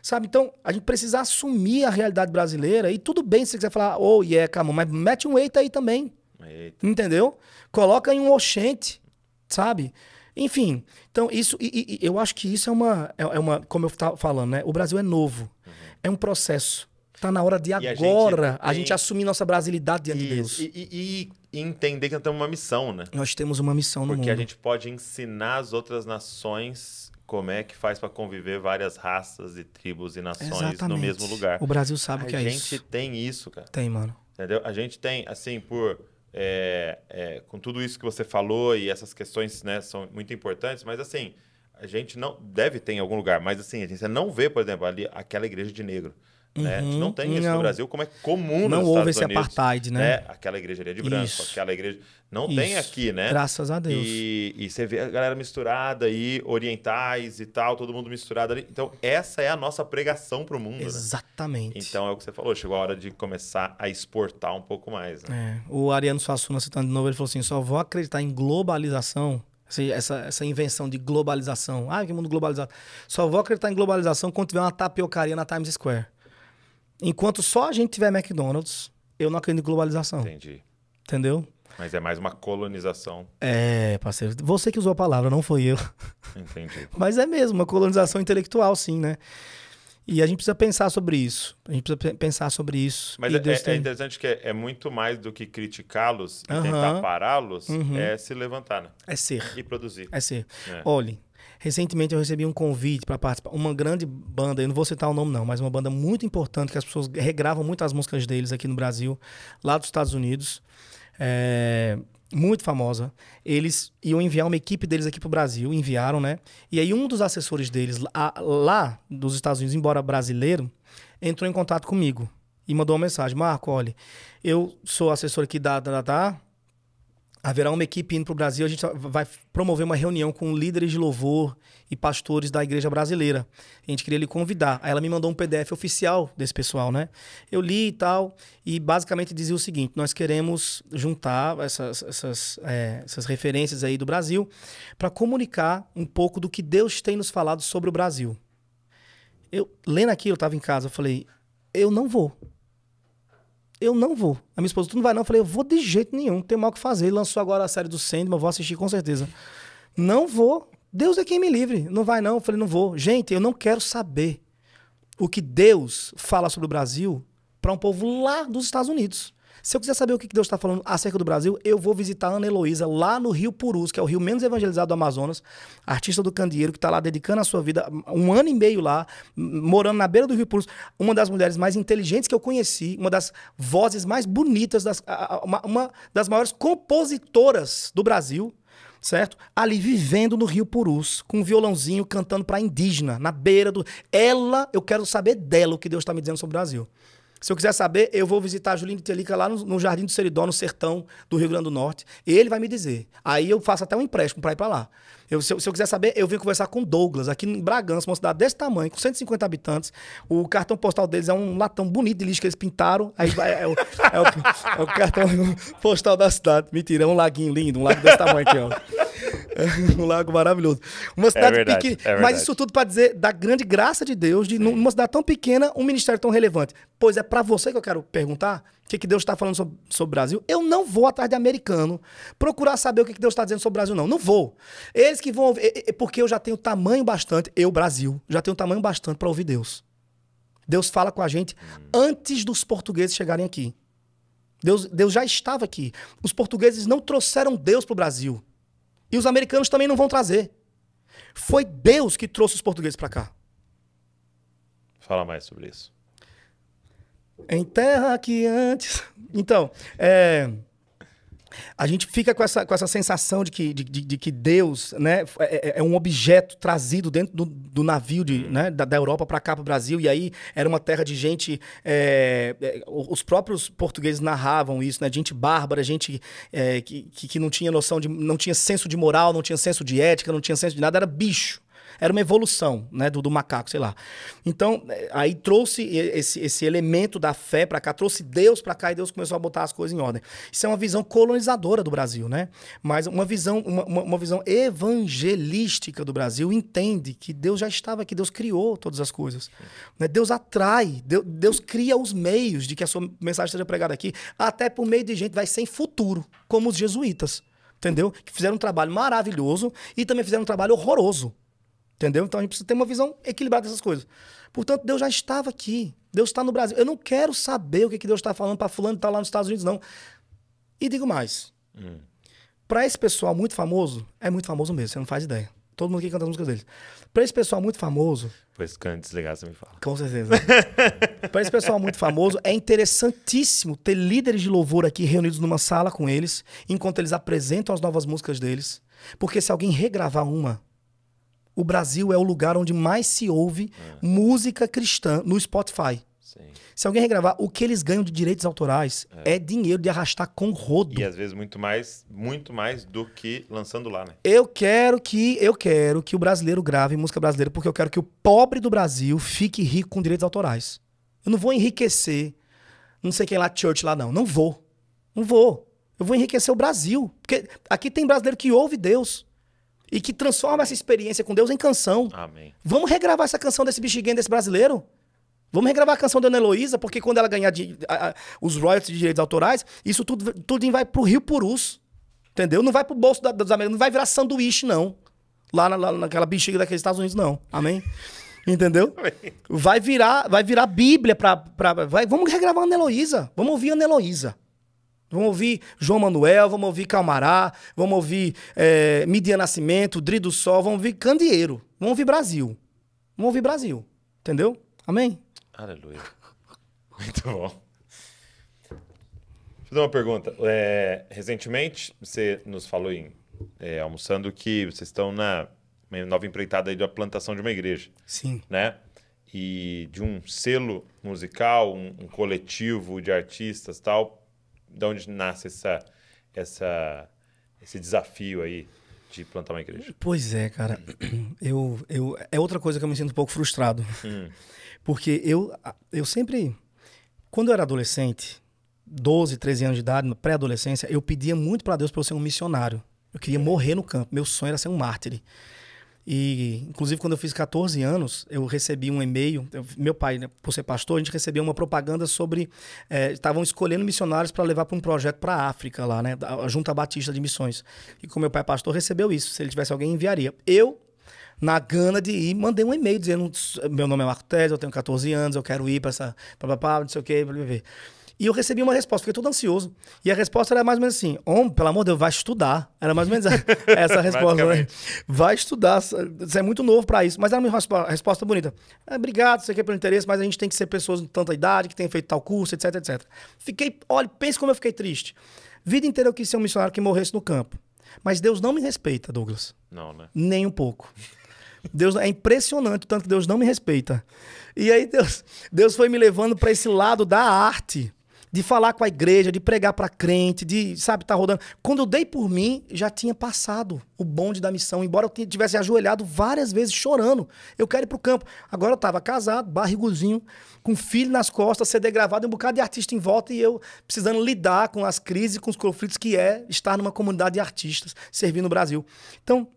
Sabe? Então, a gente precisa assumir a realidade brasileira. E tudo bem se você quiser falar, oh, yeah, é, Camon, mas mete um eita aí também. Eita. Entendeu? Coloca em um oxente, sabe? Enfim, então isso, e, e, eu acho que isso é uma, é, é uma, como eu estava falando, né? O Brasil é novo, uhum. é um processo. Tá na hora de agora a gente, tem... a gente, assumir nossa brasilidade diante de Deus. E, e, entender que nós temos uma missão, né? Nós temos uma missão Porque no mundo. Porque a gente pode ensinar as outras nações como é que faz para conviver várias raças e tribos e nações Exatamente. no mesmo lugar. O Brasil sabe a que é isso. A gente tem isso, cara. Tem, mano. Entendeu? A gente tem, assim, por. É, é, com tudo isso que você falou e essas questões né, são muito importantes, mas assim, a gente não. Deve ter em algum lugar, mas assim, a gente não vê, por exemplo, ali aquela igreja de negro. Né? A uhum. gente não tem isso não. no Brasil, como é comum não nos Não houve Estados esse Unidos, apartheid, né? né? Aquela igrejaria de branco, isso. aquela igreja. Não isso. tem aqui, né? Graças a Deus. E, e você vê a galera misturada aí, orientais e tal, todo mundo misturado ali. Então, essa é a nossa pregação para o mundo. Né? Exatamente. Né? Então, é o que você falou, chegou a hora de começar a exportar um pouco mais. Né? É. O Ariano Suassuna, citando de novo, ele falou assim: só vou acreditar em globalização essa, essa invenção de globalização. Ah, que mundo globalizado. Só vou acreditar em globalização quando tiver uma tapiocaria na Times Square. Enquanto só a gente tiver McDonald's, eu não acredito em globalização. Entendi. Entendeu? Mas é mais uma colonização. É, parceiro. Você que usou a palavra, não foi eu. Entendi. Mas é mesmo, uma colonização intelectual, sim, né? E a gente precisa pensar sobre isso. A gente precisa pensar sobre isso. Mas é, é, é, tem... é, interessante que é, é, muito mais do que criticá-los e uhum. tentar pará-los, uhum. é se levantar, né? É ser. E produzir. É ser. É. Olhe, Recentemente eu recebi um convite para participar. Uma grande banda, eu não vou citar o nome não, mas uma banda muito importante que as pessoas regravam muitas músicas deles aqui no Brasil, lá dos Estados Unidos. É, muito famosa. Eles iam enviar uma equipe deles aqui pro Brasil, enviaram, né? E aí um dos assessores deles lá, lá dos Estados Unidos, embora brasileiro, entrou em contato comigo e mandou uma mensagem: Marco, olha, eu sou assessor aqui da, da, da haverá uma equipe indo para o Brasil, a gente vai promover uma reunião com líderes de louvor e pastores da igreja brasileira. A gente queria lhe convidar. Aí ela me mandou um PDF oficial desse pessoal, né? Eu li e tal, e basicamente dizia o seguinte: nós queremos juntar essas, essas, é, essas referências aí do Brasil para comunicar um pouco do que Deus tem nos falado sobre o Brasil. Eu, lendo aquilo, eu estava em casa, eu falei, eu não vou eu não vou. A minha esposa, tu não vai não? Eu falei, eu vou de jeito nenhum, não tem mal o que fazer. Ele lançou agora a série do Sandman, vou assistir com certeza. Não vou. Deus é quem me livre. Não vai não. Eu falei, não vou. Gente, eu não quero saber o que Deus fala sobre o Brasil para um povo lá dos Estados Unidos. Se eu quiser saber o que Deus está falando acerca do Brasil, eu vou visitar a Ana Heloísa lá no Rio Purus, que é o rio menos evangelizado do Amazonas, artista do candeeiro, que está lá dedicando a sua vida um ano e meio lá, morando na beira do Rio Purus. Uma das mulheres mais inteligentes que eu conheci, uma das vozes mais bonitas, das, uma, uma das maiores compositoras do Brasil certo? Ali vivendo no Rio Purus, com um violãozinho cantando para indígena, na beira do. Ela, eu quero saber dela o que Deus está me dizendo sobre o Brasil. Se eu quiser saber, eu vou visitar Julinho de Telica lá no, no, Jardim do Seridó, no sertão do Rio Grande do Norte. e ele vai me dizer. Aí eu faço até um empréstimo para ir para lá. Eu, se, eu, se, eu, quiser saber, eu vim conversar com Douglas, aqui em Bragança, uma cidade desse tamanho, com 150 habitantes. O cartão postal deles é um latão bonito de lixo que eles pintaram. Aí é, é, o, é, o, é o, cartão postal da cidade. Mentira, é um laguinho lindo, um lago desse tamanho aqui, ó. É um lago maravilhoso. Uma é cidade verdade, pequena. É mas isso tudo para dizer da grande graça de Deus, de Sim. numa cidade tão pequena, um ministério tão relevante. Pois é, para você que eu quero perguntar o que, que Deus está falando sobre, sobre o Brasil. Eu não vou atrás de americano procurar saber o que, que Deus está dizendo sobre o Brasil, não. Não vou. Eles que vão ouvir, porque eu já tenho tamanho bastante, eu, Brasil, já tenho tamanho bastante para ouvir Deus. Deus fala com a gente hum. antes dos portugueses chegarem aqui. Deus, Deus já estava aqui. Os portugueses não trouxeram Deus para o Brasil. E os americanos também não vão trazer. Foi Deus que trouxe os portugueses para cá. Fala mais sobre isso. Em terra que antes. Então, é. A gente fica com essa, com essa sensação de que, de, de, de que Deus né, é, é, é, é um objeto trazido dentro do, do navio de, né, da, da Europa para cá, para o Brasil, e aí era uma terra de gente. É, é, os próprios portugueses narravam isso, né, gente bárbara, gente que, que, que não tinha noção de. não tinha senso de moral, não tinha senso de ética, não tinha senso de nada, era bicho era uma evolução, né, do, do macaco, sei lá. Então, é, aí trouxe esse, esse elemento da fé para cá, trouxe Deus para cá e Deus começou a botar as coisas em ordem. Isso é uma visão colonizadora do Brasil, né? Mas uma visão, uma, uma visão evangelística do Brasil entende que Deus já estava aqui, Deus criou todas as coisas. Né? Deus atrai, Deus, Deus cria os meios de que a sua mensagem seja pregada aqui, até por meio de gente vai sem futuro, como os jesuítas entendeu? Que fizeram um trabalho maravilhoso e também fizeram um trabalho horroroso. Entendeu? Então a gente precisa ter uma visão equilibrada dessas coisas. Portanto, Deus já estava aqui. Deus está no Brasil. Eu não quero saber o que, que Deus está falando para fulano que está lá nos Estados Unidos, não. E digo mais. Hum. Para esse pessoal muito famoso, é muito famoso mesmo, você não faz ideia. Todo mundo aqui canta as músicas deles. Para esse pessoal muito famoso. Pois quando desligar, você me fala. Com certeza. para esse pessoal muito famoso, é interessantíssimo ter líderes de louvor aqui reunidos numa sala com eles, enquanto eles apresentam as novas músicas deles. Porque se alguém regravar uma, o Brasil é o lugar onde mais se ouve é. música cristã no Spotify. Sim. Se alguém regravar, o que eles ganham de direitos autorais é. é. dinheiro de arrastar com rodo. E às vezes muito mais, muito mais do que lançando lá, né? Eu quero que, eu quero que o brasileiro grave música brasileira porque eu quero que o pobre do Brasil fique rico com direitos autorais. Eu não vou enriquecer não sei quem lá church lá não, não vou. Não vou. Eu vou enriquecer o Brasil, porque aqui tem brasileiro que ouve Deus. E que transforma essa experiência com Deus em canção. Amém. Vamos regravar essa canção desse bexiguinho, desse brasileiro? Vamos regravar a canção da Ana Heloísa, porque quando ela ganhar de, a, a, os royalties de direitos autorais, isso tudo, tudo vai pro Rio Purus. Entendeu? Não vai pro bolso da, dos americanos, não vai virar sanduíche, não. Lá, na, lá naquela bexiga daqueles Estados Unidos, não. Amém? Entendeu? Amém. Vai virar, vai virar Bíblia pra. pra vai, vamos regravar a Ana Heloísa. Vamos ouvir a Ana Heloísa. Vamos ouvir João Manuel, vamos ouvir Calmará, vamos ouvir é, Midia Nascimento, Dri do Sol, vamos ouvir Candeeiro, vamos ouvir Brasil. Vamos ouvir Brasil. Entendeu? Amém? Aleluia. Muito bom. Deixa eu dar uma pergunta. É, recentemente, você nos falou em é, almoçando que vocês estão na nova empreitada aí da plantação de uma igreja. Sim. Né? E de um selo musical, um, um coletivo de artistas tal, de onde nasce essa, essa, esse desafio aí de plantar uma igreja? Pois é, cara. Eu, eu, é outra coisa que eu me sinto um pouco frustrado. Hum. Porque eu, eu sempre, quando eu era adolescente, 12, 13 anos de idade, pré-adolescência, eu pedia muito para Deus para eu ser um missionário. Eu queria hum. morrer no campo. Meu sonho era ser um mártir. E, inclusive, quando eu fiz 14 anos, eu recebi um e-mail. meu pai, né, por ser pastor, a gente recebeu uma propaganda sobre. Eh, estavam é, escolhendo missionários para levar para um projeto para a África, lá, né? A Junta Batista de Missões. E como meu pai é pastor, recebeu isso. Se ele tivesse alguém, enviaria. Eu, na gana de ir, mandei um e-mail dizendo: meu nome é Marco Tese, eu tenho 14 anos, eu quero ir para essa. Pá, pá, pá, não sei o quê. Blá, blá, blá. E eu recebi uma resposta, fiquei todo ansioso. E a resposta era mais ou menos assim: Homem, pelo amor de Deus, vai estudar. Era mais ou menos essa resposta, né? Vai estudar, você é muito novo para isso. Mas era uma resposta bonita. Ah, obrigado, você quer é pelo interesse, mas a gente tem que ser pessoas de tanta idade, que tem feito tal curso, etc, etc. Fiquei, olha, pense como eu fiquei triste. Vida inteira eu quis ser um missionário que morresse no campo. Mas Deus não me respeita, Douglas. Não, né? Nem um pouco. Deus é impressionante o tanto que Deus não me respeita. E aí Deus, Deus foi me levando para esse lado da arte de falar com a igreja, de pregar para crente, de, sabe, tá rodando. Quando eu dei por mim, já tinha passado o bonde da missão, embora eu tivesse ajoelhado várias vezes chorando. Eu quero ir pro campo. Agora eu tava casado, barriguzinho, com filho nas costas, CD gravado, um bocado de artista em volta e eu precisando lidar com as crises, com os conflitos que é estar numa comunidade de artistas, servir no Brasil. Então,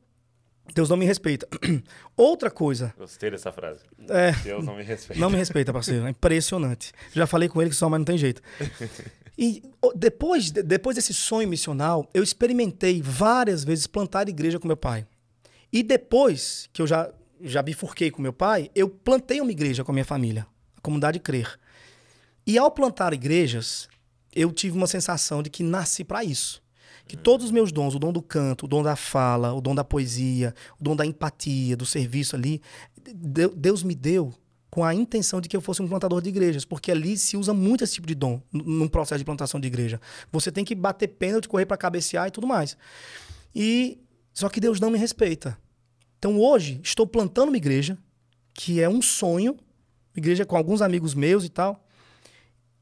Deus não me respeita. Outra coisa. Gostei dessa frase. É, Deus não me respeita. Não me respeita, parceiro. É impressionante. Já falei com ele que só, mas não tem jeito. E depois, depois desse sonho missional, eu experimentei várias vezes plantar igreja com meu pai. E depois que eu já, já bifurquei com meu pai, eu plantei uma igreja com a minha família, a comunidade Crer. E ao plantar igrejas, eu tive uma sensação de que nasci para isso que todos os meus dons, o dom do canto, o dom da fala, o dom da poesia, o dom da empatia, do serviço ali, Deus me deu com a intenção de que eu fosse um plantador de igrejas, porque ali se usa muito esse tipo de dom num processo de plantação de igreja. Você tem que bater pênalti, correr para cabecear e tudo mais. E só que Deus não me respeita. Então hoje estou plantando uma igreja que é um sonho, igreja com alguns amigos meus e tal.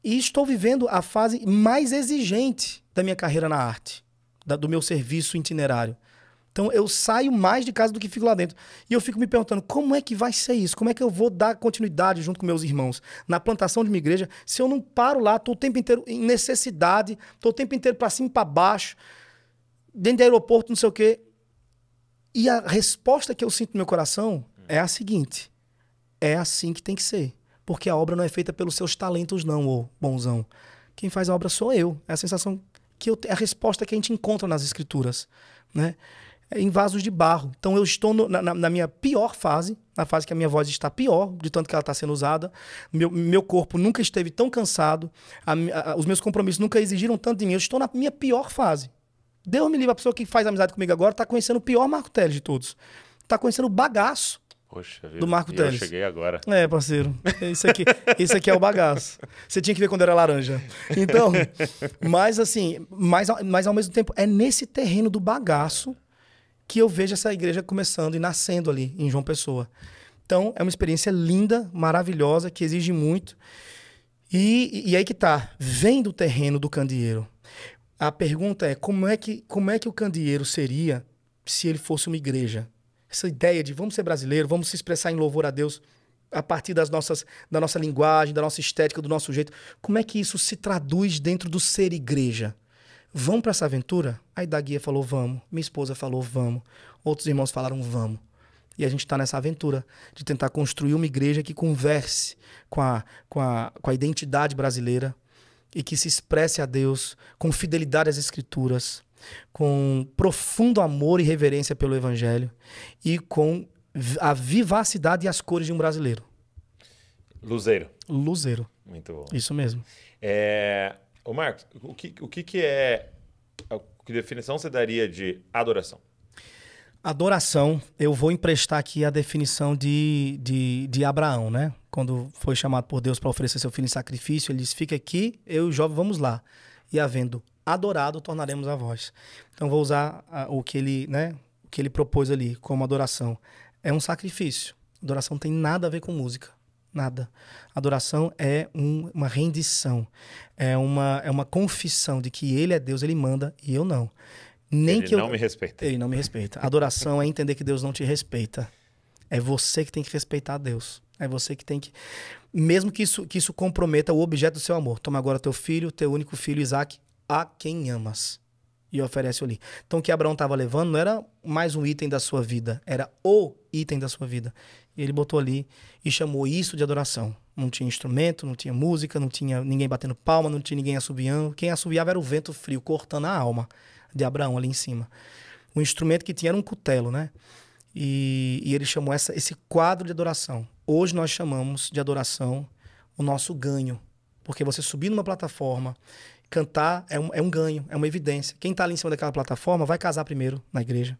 E estou vivendo a fase mais exigente da minha carreira na arte da, do meu serviço itinerário. Então eu saio mais de casa do que fico lá dentro. E eu fico me perguntando como é que vai ser isso? Como é que eu vou dar continuidade junto com meus irmãos na plantação de uma igreja se eu não paro lá, estou o tempo inteiro em necessidade, estou o tempo inteiro para cima e para baixo, dentro de aeroporto, não sei o quê. E a resposta que eu sinto no meu coração é a seguinte: é assim que tem que ser. Porque a obra não é feita pelos seus talentos, não, ô bonzão. Quem faz a obra sou eu. É a sensação que eu, é a resposta que a gente encontra nas escrituras, né? Em vasos de barro. Então eu estou no, na, na, minha pior fase, na fase que a minha voz está pior, de tanto que ela está sendo usada. Meu, meu corpo nunca esteve tão cansado, a, a, os meus compromissos nunca exigiram tanto de mim. Eu estou na minha pior fase. Deus me livre, a pessoa que faz amizade comigo agora está conhecendo o pior Marco Teles de todos. Está conhecendo o bagaço Poxa Do Marco Tênis. Eu cheguei agora. É, parceiro. Isso aqui, isso aqui é o bagaço. Você tinha que ver quando era laranja. Então, mas assim, mas, mas ao mesmo tempo, é nesse terreno do bagaço que eu vejo essa igreja começando e nascendo ali, em João Pessoa. Então, é uma experiência linda, maravilhosa, que exige muito. E, e aí que tá, vem do terreno do candeeiro. A pergunta é, como é que, como é que o candeeiro seria se ele fosse uma igreja? essa ideia de vamos ser brasileiro, vamos se expressar em louvor a Deus a partir das nossas, da nossa linguagem, da nossa estética, do nosso jeito. Como é que isso se traduz dentro do ser igreja? vamos para essa aventura? Aí guia falou, vamos. Minha esposa falou, vamos. Outros irmãos falaram, vamos. E a gente está nessa aventura de tentar construir uma igreja que converse com a, com, a, com a identidade brasileira e que se expresse a Deus com fidelidade às Escrituras, com profundo amor e reverência pelo Evangelho e com a vivacidade e as cores de um brasileiro. Luzeiro. Luzeiro. Muito bom. Isso mesmo. É... Ô Marcos, o que, o que, que é. Que definição você daria de adoração? Adoração, eu vou emprestar aqui a definição de, de, de Abraão, né? Quando foi chamado por Deus para oferecer seu filho em sacrifício, ele disse: Fica aqui, eu e o jovem vamos lá. E havendo adorado tornaremos a voz. Então vou usar a, ah, o que ele, né, o que ele propôs ali como adoração. É um sacrifício. Adoração tem nada a ver com música. Nada. Adoração é um, uma rendição, é uma, é uma confissão de que ele é Deus, ele manda e eu não. Nem ele que não eu, me respeita. Ele não me respeita. Adoração é entender que Deus não te respeita. É você que tem que respeitar Deus. É você que tem que. Mesmo que isso, que isso comprometa o objeto do seu amor. Toma agora teu filho, teu único filho, Isaac, a quem amas e oferece ali. Então o que Abraão estava levando não era mais um item da sua vida, era o item da sua vida. E ele botou ali e chamou isso de adoração. Não tinha instrumento, não tinha música, não tinha ninguém batendo palma, não tinha ninguém assobiando. Quem assobiava era o vento frio cortando a alma de Abraão ali em cima. O instrumento que tinha era um cutelo, né? E, e ele chamou essa, esse quadro de adoração. Hoje nós chamamos de adoração o nosso ganho, porque você subir numa plataforma cantar é um, é um ganho, é uma evidência. Quem está ali em cima daquela plataforma vai casar primeiro na igreja,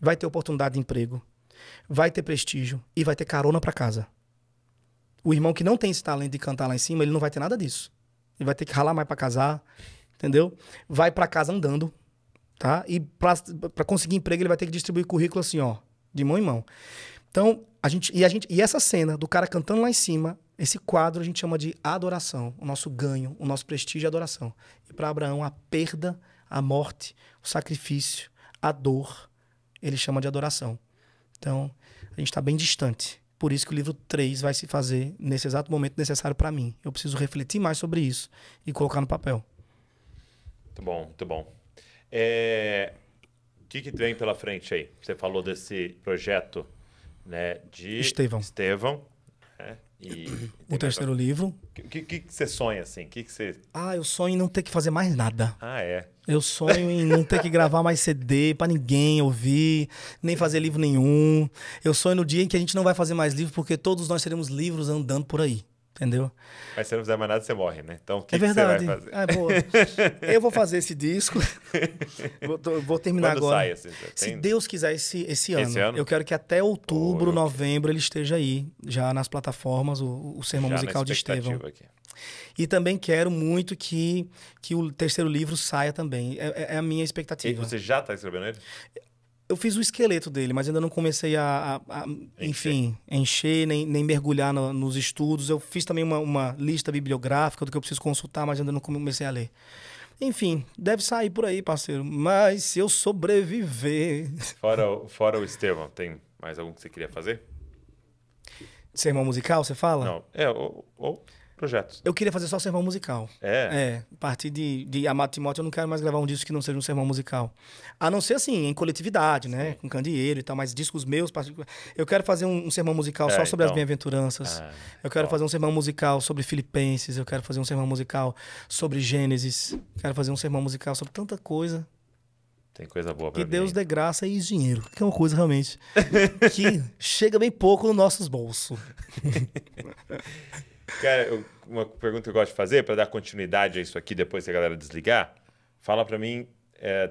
vai ter oportunidade de emprego, vai ter prestígio e vai ter carona para casa. O irmão que não tem esse talento de cantar lá em cima, ele não vai ter nada disso. Ele vai ter que ralar mais para casar, entendeu? Vai para casa andando, tá? E para conseguir emprego, ele vai ter que distribuir currículo assim, ó, de mão em mão. Então, a gente e a gente e essa cena do cara cantando lá em cima esse quadro a gente chama de adoração, o nosso ganho, o nosso prestígio de adoração. E para Abraão, a perda, a morte, o sacrifício, a dor, ele chama de adoração. Então, a gente está bem distante. Por isso que o livro 3 vai se fazer nesse exato momento necessário para mim. Eu preciso refletir mais sobre isso e colocar no papel. Muito bom, muito bom. É... O que, que vem pela frente aí? Você falou desse projeto né, de Estevão. Estevão é. E, e o terceiro mais... livro. O que, que, que, você sonha, assim? Que que você... Ah, eu sonho em não ter que fazer mais nada. Ah, é? Eu sonho em não ter que gravar mais CD para ninguém ouvir, nem fazer livro nenhum. Eu sonho no dia em que a gente não vai fazer mais livro, porque todos nós seremos livros andando por aí. Entendeu? Mas se você não fizer mais nada, você morre, né? Então, o que, é que você vai fazer? Ah, é boa. Eu vou fazer esse disco. vou, vou, terminar Quando agora. Sai, assim, se Deus quiser, esse, esse, ano, esse, ano, Eu quero que até outubro, novembro, ele esteja aí, já nas plataformas, o, o Sermão já Musical de Estevão. Aqui. E também quero muito que, que o terceiro livro saia também. É, é, é a minha expectativa. E você já está escrevendo ele? eu fiz o esqueleto dele, mas ainda não comecei a, a, a enfim, encher nem, nem mergulhar no, nos estudos. Eu fiz também uma, uma, lista bibliográfica do que eu preciso consultar, mas ainda não comecei a ler. Enfim, deve sair por aí, parceiro. Mas se eu sobreviver. Fora, fora o Estevão, tem mais algum que você queria fazer? Sermão musical, você fala? Não. É, ou, ou projetos. Eu queria fazer só sermão musical. É. É. A partir de, de Amado Timóteo, eu não quero mais gravar um disco que não seja um sermão musical. A não ser assim, em coletividade, né? Sim. né? Com candeeiro e tal, mas discos meus. Eu quero fazer um, um sermão musical é, só sobre então... as bem-aventuranças. Ah, eu quero bom. fazer um sermão musical sobre Filipenses. Eu quero fazer um sermão musical sobre Gênesis. Quero fazer um sermão musical sobre tanta coisa. Tem coisa boa pra Que mim. Deus dê graça e dinheiro, que é uma coisa realmente que chega bem pouco nos nossos bolsos. Cara, uma pergunta que eu gosto de fazer para dar continuidade a isso aqui depois que a galera desligar. Fala para mim é,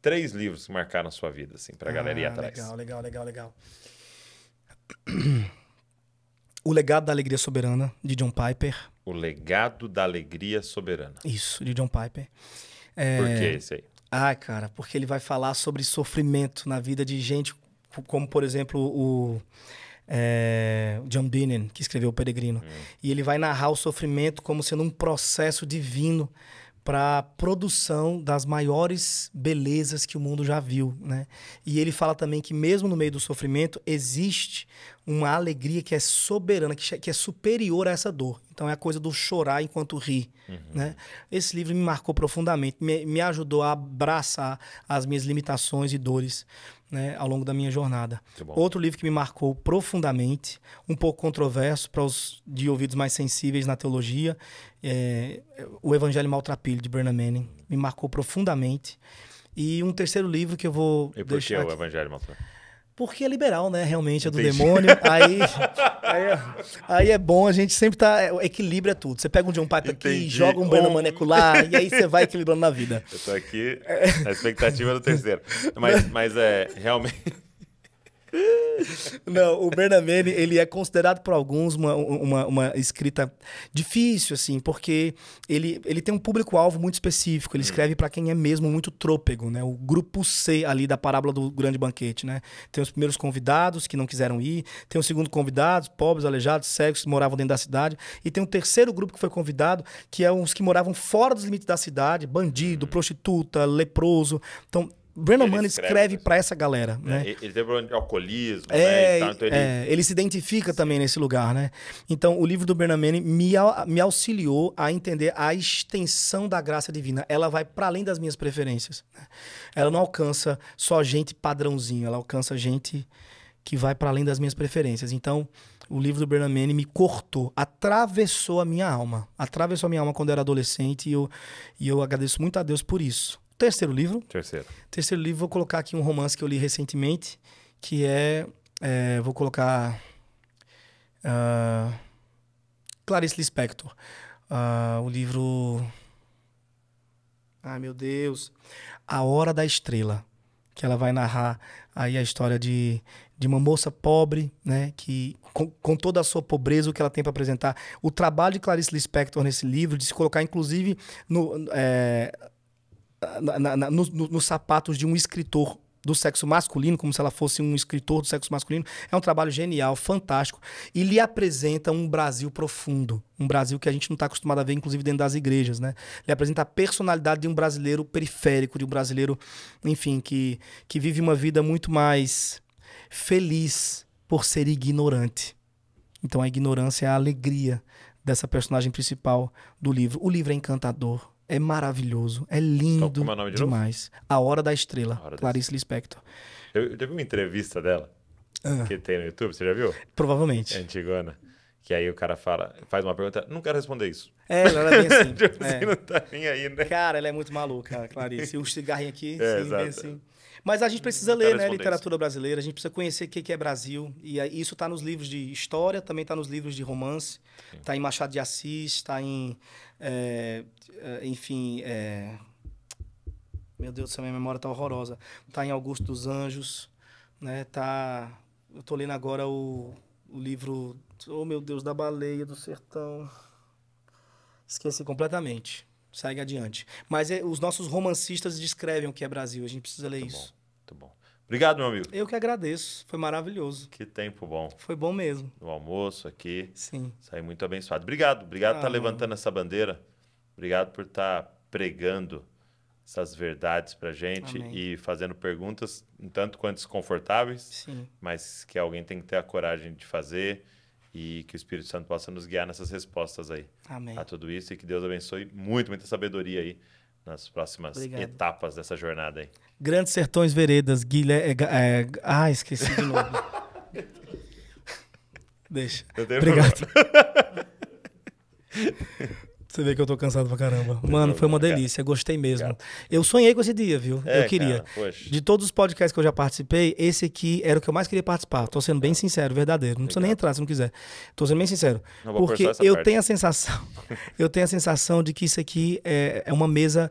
três livros que marcaram a sua vida, assim, para a galera ir ah, atrás. Legal, legal, legal, legal. O Legado da Alegria Soberana, de John Piper. O Legado da Alegria Soberana. Isso, de John Piper. É... Por que esse aí? Ah, cara, porque ele vai falar sobre sofrimento na vida de gente, como, por exemplo, o é, John Binion, que escreveu O Peregrino. Hum. E ele vai narrar o sofrimento como sendo um processo divino para a produção das maiores belezas que o mundo já viu, né? E ele fala também que mesmo no meio do sofrimento existe uma alegria que é soberana, que é superior a essa dor. Então é a coisa do chorar enquanto ri, uhum. né? Esse livro me marcou profundamente, me, me ajudou a abraçar as minhas limitações e dores né, ao longo da minha jornada. Outro livro que me marcou profundamente, um pouco controverso para os de ouvidos mais sensíveis na teologia, é O Evangelho Maltrapilho, de Bernard Manning. Me marcou profundamente. E um terceiro livro que eu vou. E por deixar que o Evangelho Maltrapilho? Porque é liberal, né? Realmente é do Entendi. demônio. Aí, aí, é, aí, é bom, a gente sempre tá. É, equilibra tudo. Você pega um John Piper Entendi. aqui, joga um banho oh. manecular, e aí você vai equilibrando na vida. Eu tô aqui, a expectativa é do terceiro. Mas, mas é, realmente. Não, o Bernamene, ele é considerado por alguns uma, uma, uma, escrita difícil, assim, porque ele, ele tem um público-alvo muito específico. Ele escreve para quem é mesmo muito trôpego, né? O grupo C ali da parábola do grande banquete, né? Tem os primeiros convidados que não quiseram ir, tem o segundo convidado, pobres, aleijados, cegos que moravam dentro da cidade, e tem um terceiro grupo que foi convidado, que é os que moravam fora dos limites da cidade, bandido, uhum. prostituta, leproso. Então, Brandon Mann escreve, para essa galera, é, né? Ele, teve tem problema de alcoolismo, é, né? então ele... É, ele se identifica Sim. também nesse lugar, né? Então, o livro do Brandon Mann me, me auxiliou a entender a extensão da graça divina. Ela vai para além das minhas preferências. Né? Ela não alcança só gente padrãozinho, ela alcança gente que vai para além das minhas preferências. Então, o livro do Bernard Mann me cortou, atravessou a minha alma. Atravessou a minha alma quando eu era adolescente e eu, e eu agradeço muito a Deus por isso terceiro livro. Terceiro. Terceiro livro, vou colocar aqui um romance que eu li recentemente, que é. é vou colocar. Uh, Clarice Lispector. Uh, o livro. Ai, meu Deus. A Hora da Estrela. Que ela vai narrar aí a história de, de uma moça pobre, né? Que, com, com toda a sua pobreza, o que ela tem para apresentar. O trabalho de Clarice Lispector nesse livro, de se colocar, inclusive, no. É, na, na, nos, sapatos de um escritor do sexo masculino, como se ela fosse um escritor do sexo masculino. É um trabalho genial, fantástico, e lhe apresenta um Brasil profundo, um Brasil que a gente não está acostumado a ver, inclusive dentro das igrejas, né? Ele apresenta a personalidade de um brasileiro periférico, de um brasileiro, enfim, que, que vive uma vida muito mais feliz por ser ignorante. Então a ignorância é a alegria dessa personagem principal do livro. O livro é encantador. É maravilhoso, é lindo então, é nome de demais. Novo? A Hora da Estrela, Hora Clarice Lispector. Eu, eu teve uma entrevista dela ah. que tem no YouTube, você já viu? Provavelmente. É antigona. Que aí o cara fala, faz uma pergunta, não quero responder isso. É, ela é bem assim. Tipo assim é. não tá nem aí, né? Cara, ela é muito maluca, Clarice. E um cigarrinho aqui, é, sim, exato. bem assim. Mas a gente precisa tá ler, né, literatura brasileira, a gente precisa conhecer o que é Brasil. E isso está nos livros de história, também está nos livros de romance, está em Machado de Assis, está em. É, enfim. É... Meu Deus minha memória está horrorosa. Está em Augusto dos Anjos, né? Tá. Eu estou lendo agora o, o livro. Oh, meu Deus, da baleia do sertão. Esqueci completamente segue adiante. Mas é, os nossos romancistas descrevem o que é Brasil, a gente precisa ler Muito tá isso. Bom. Muito bom. Obrigado, meu amigo. Eu que agradeço. Foi maravilhoso. Que tempo bom. Foi bom mesmo. No almoço aqui. Sim. Saí muito abençoado. Obrigado. Obrigado ah, por estar ah, levantando essa bandeira. Obrigado por estar pregando essas verdades para gente Amém. e fazendo perguntas um tanto quanto desconfortáveis, Sim. mas que alguém tem que ter a coragem de fazer e que o Espírito Santo possa nos guiar nessas respostas aí Amém. a tudo isso e que Deus abençoe muito, muita sabedoria aí nas próximas Obrigado. etapas dessa jornada aí. Grandes Sertões Veredas, Guilherme. É, é, ah, esqueci de novo. Deixa. Obrigado. Você vê que eu tô cansado pra caramba. Mano, foi uma delícia, gostei mesmo. Eu sonhei com esse dia, viu? É, eu queria. Cara, de todos os podcasts que eu já participei, esse aqui era o que eu mais queria participar. Tô sendo bem sincero, verdadeiro. Não precisa nem entrar se não quiser. Tô sendo bem sincero. porque eu tenho a sensação, eu tenho a sensação de que isso aqui é, é uma mesa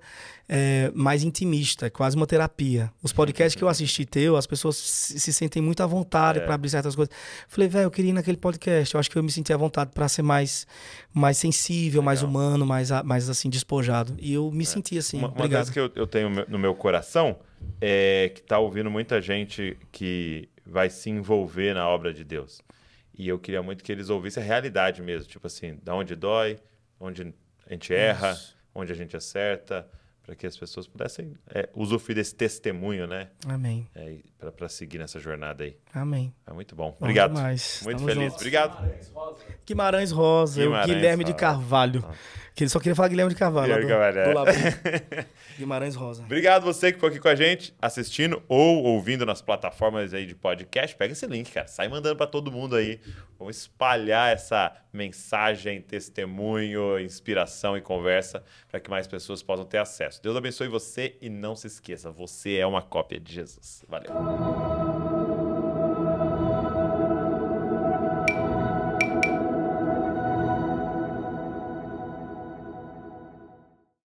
é, mais intimista, é quase uma terapia. Os podcasts que eu assisti teu, as pessoas se, se sentem muito à vontade é. para abrir certas coisas. Falei, velho, eu queria ir naquele podcast. Eu acho que eu me senti à vontade para ser mais, mais sensível, Legal. mais humano, mais, mais assim, despojado. E eu me é. senti assim. Uma, obrigado. uma coisa que eu, eu, tenho no meu coração é que tá ouvindo muita gente que vai se envolver na obra de Deus. E eu queria muito que eles ouvissem a realidade mesmo. Tipo assim, da onde dói, onde a gente erra, Isso. onde a gente acerta para que as pessoas pudessem é, usufruir desse testemunho, né? Amém. É, para seguir nessa jornada aí. Amém. É muito bom. bom Obrigado. Demais. Muito feliz. Juntos. Obrigado. Guimarães Rosa, Guimarães Rosa Guimarães, Guilherme Rosa. de Carvalho. Ah. Que ele só queria falar Guilherme de Carvalho. Guilherme é. do, Carvalho, Guimarães Rosa. Obrigado você que foi aqui com a gente, assistindo ou ouvindo nas plataformas aí de podcast. Pega esse link, cara. Sai mandando para todo mundo aí. Vamos espalhar essa mensagem, testemunho, inspiração e conversa para que mais pessoas possam ter acesso. Deus abençoe você e não se esqueça, você é uma cópia de Jesus. Valeu.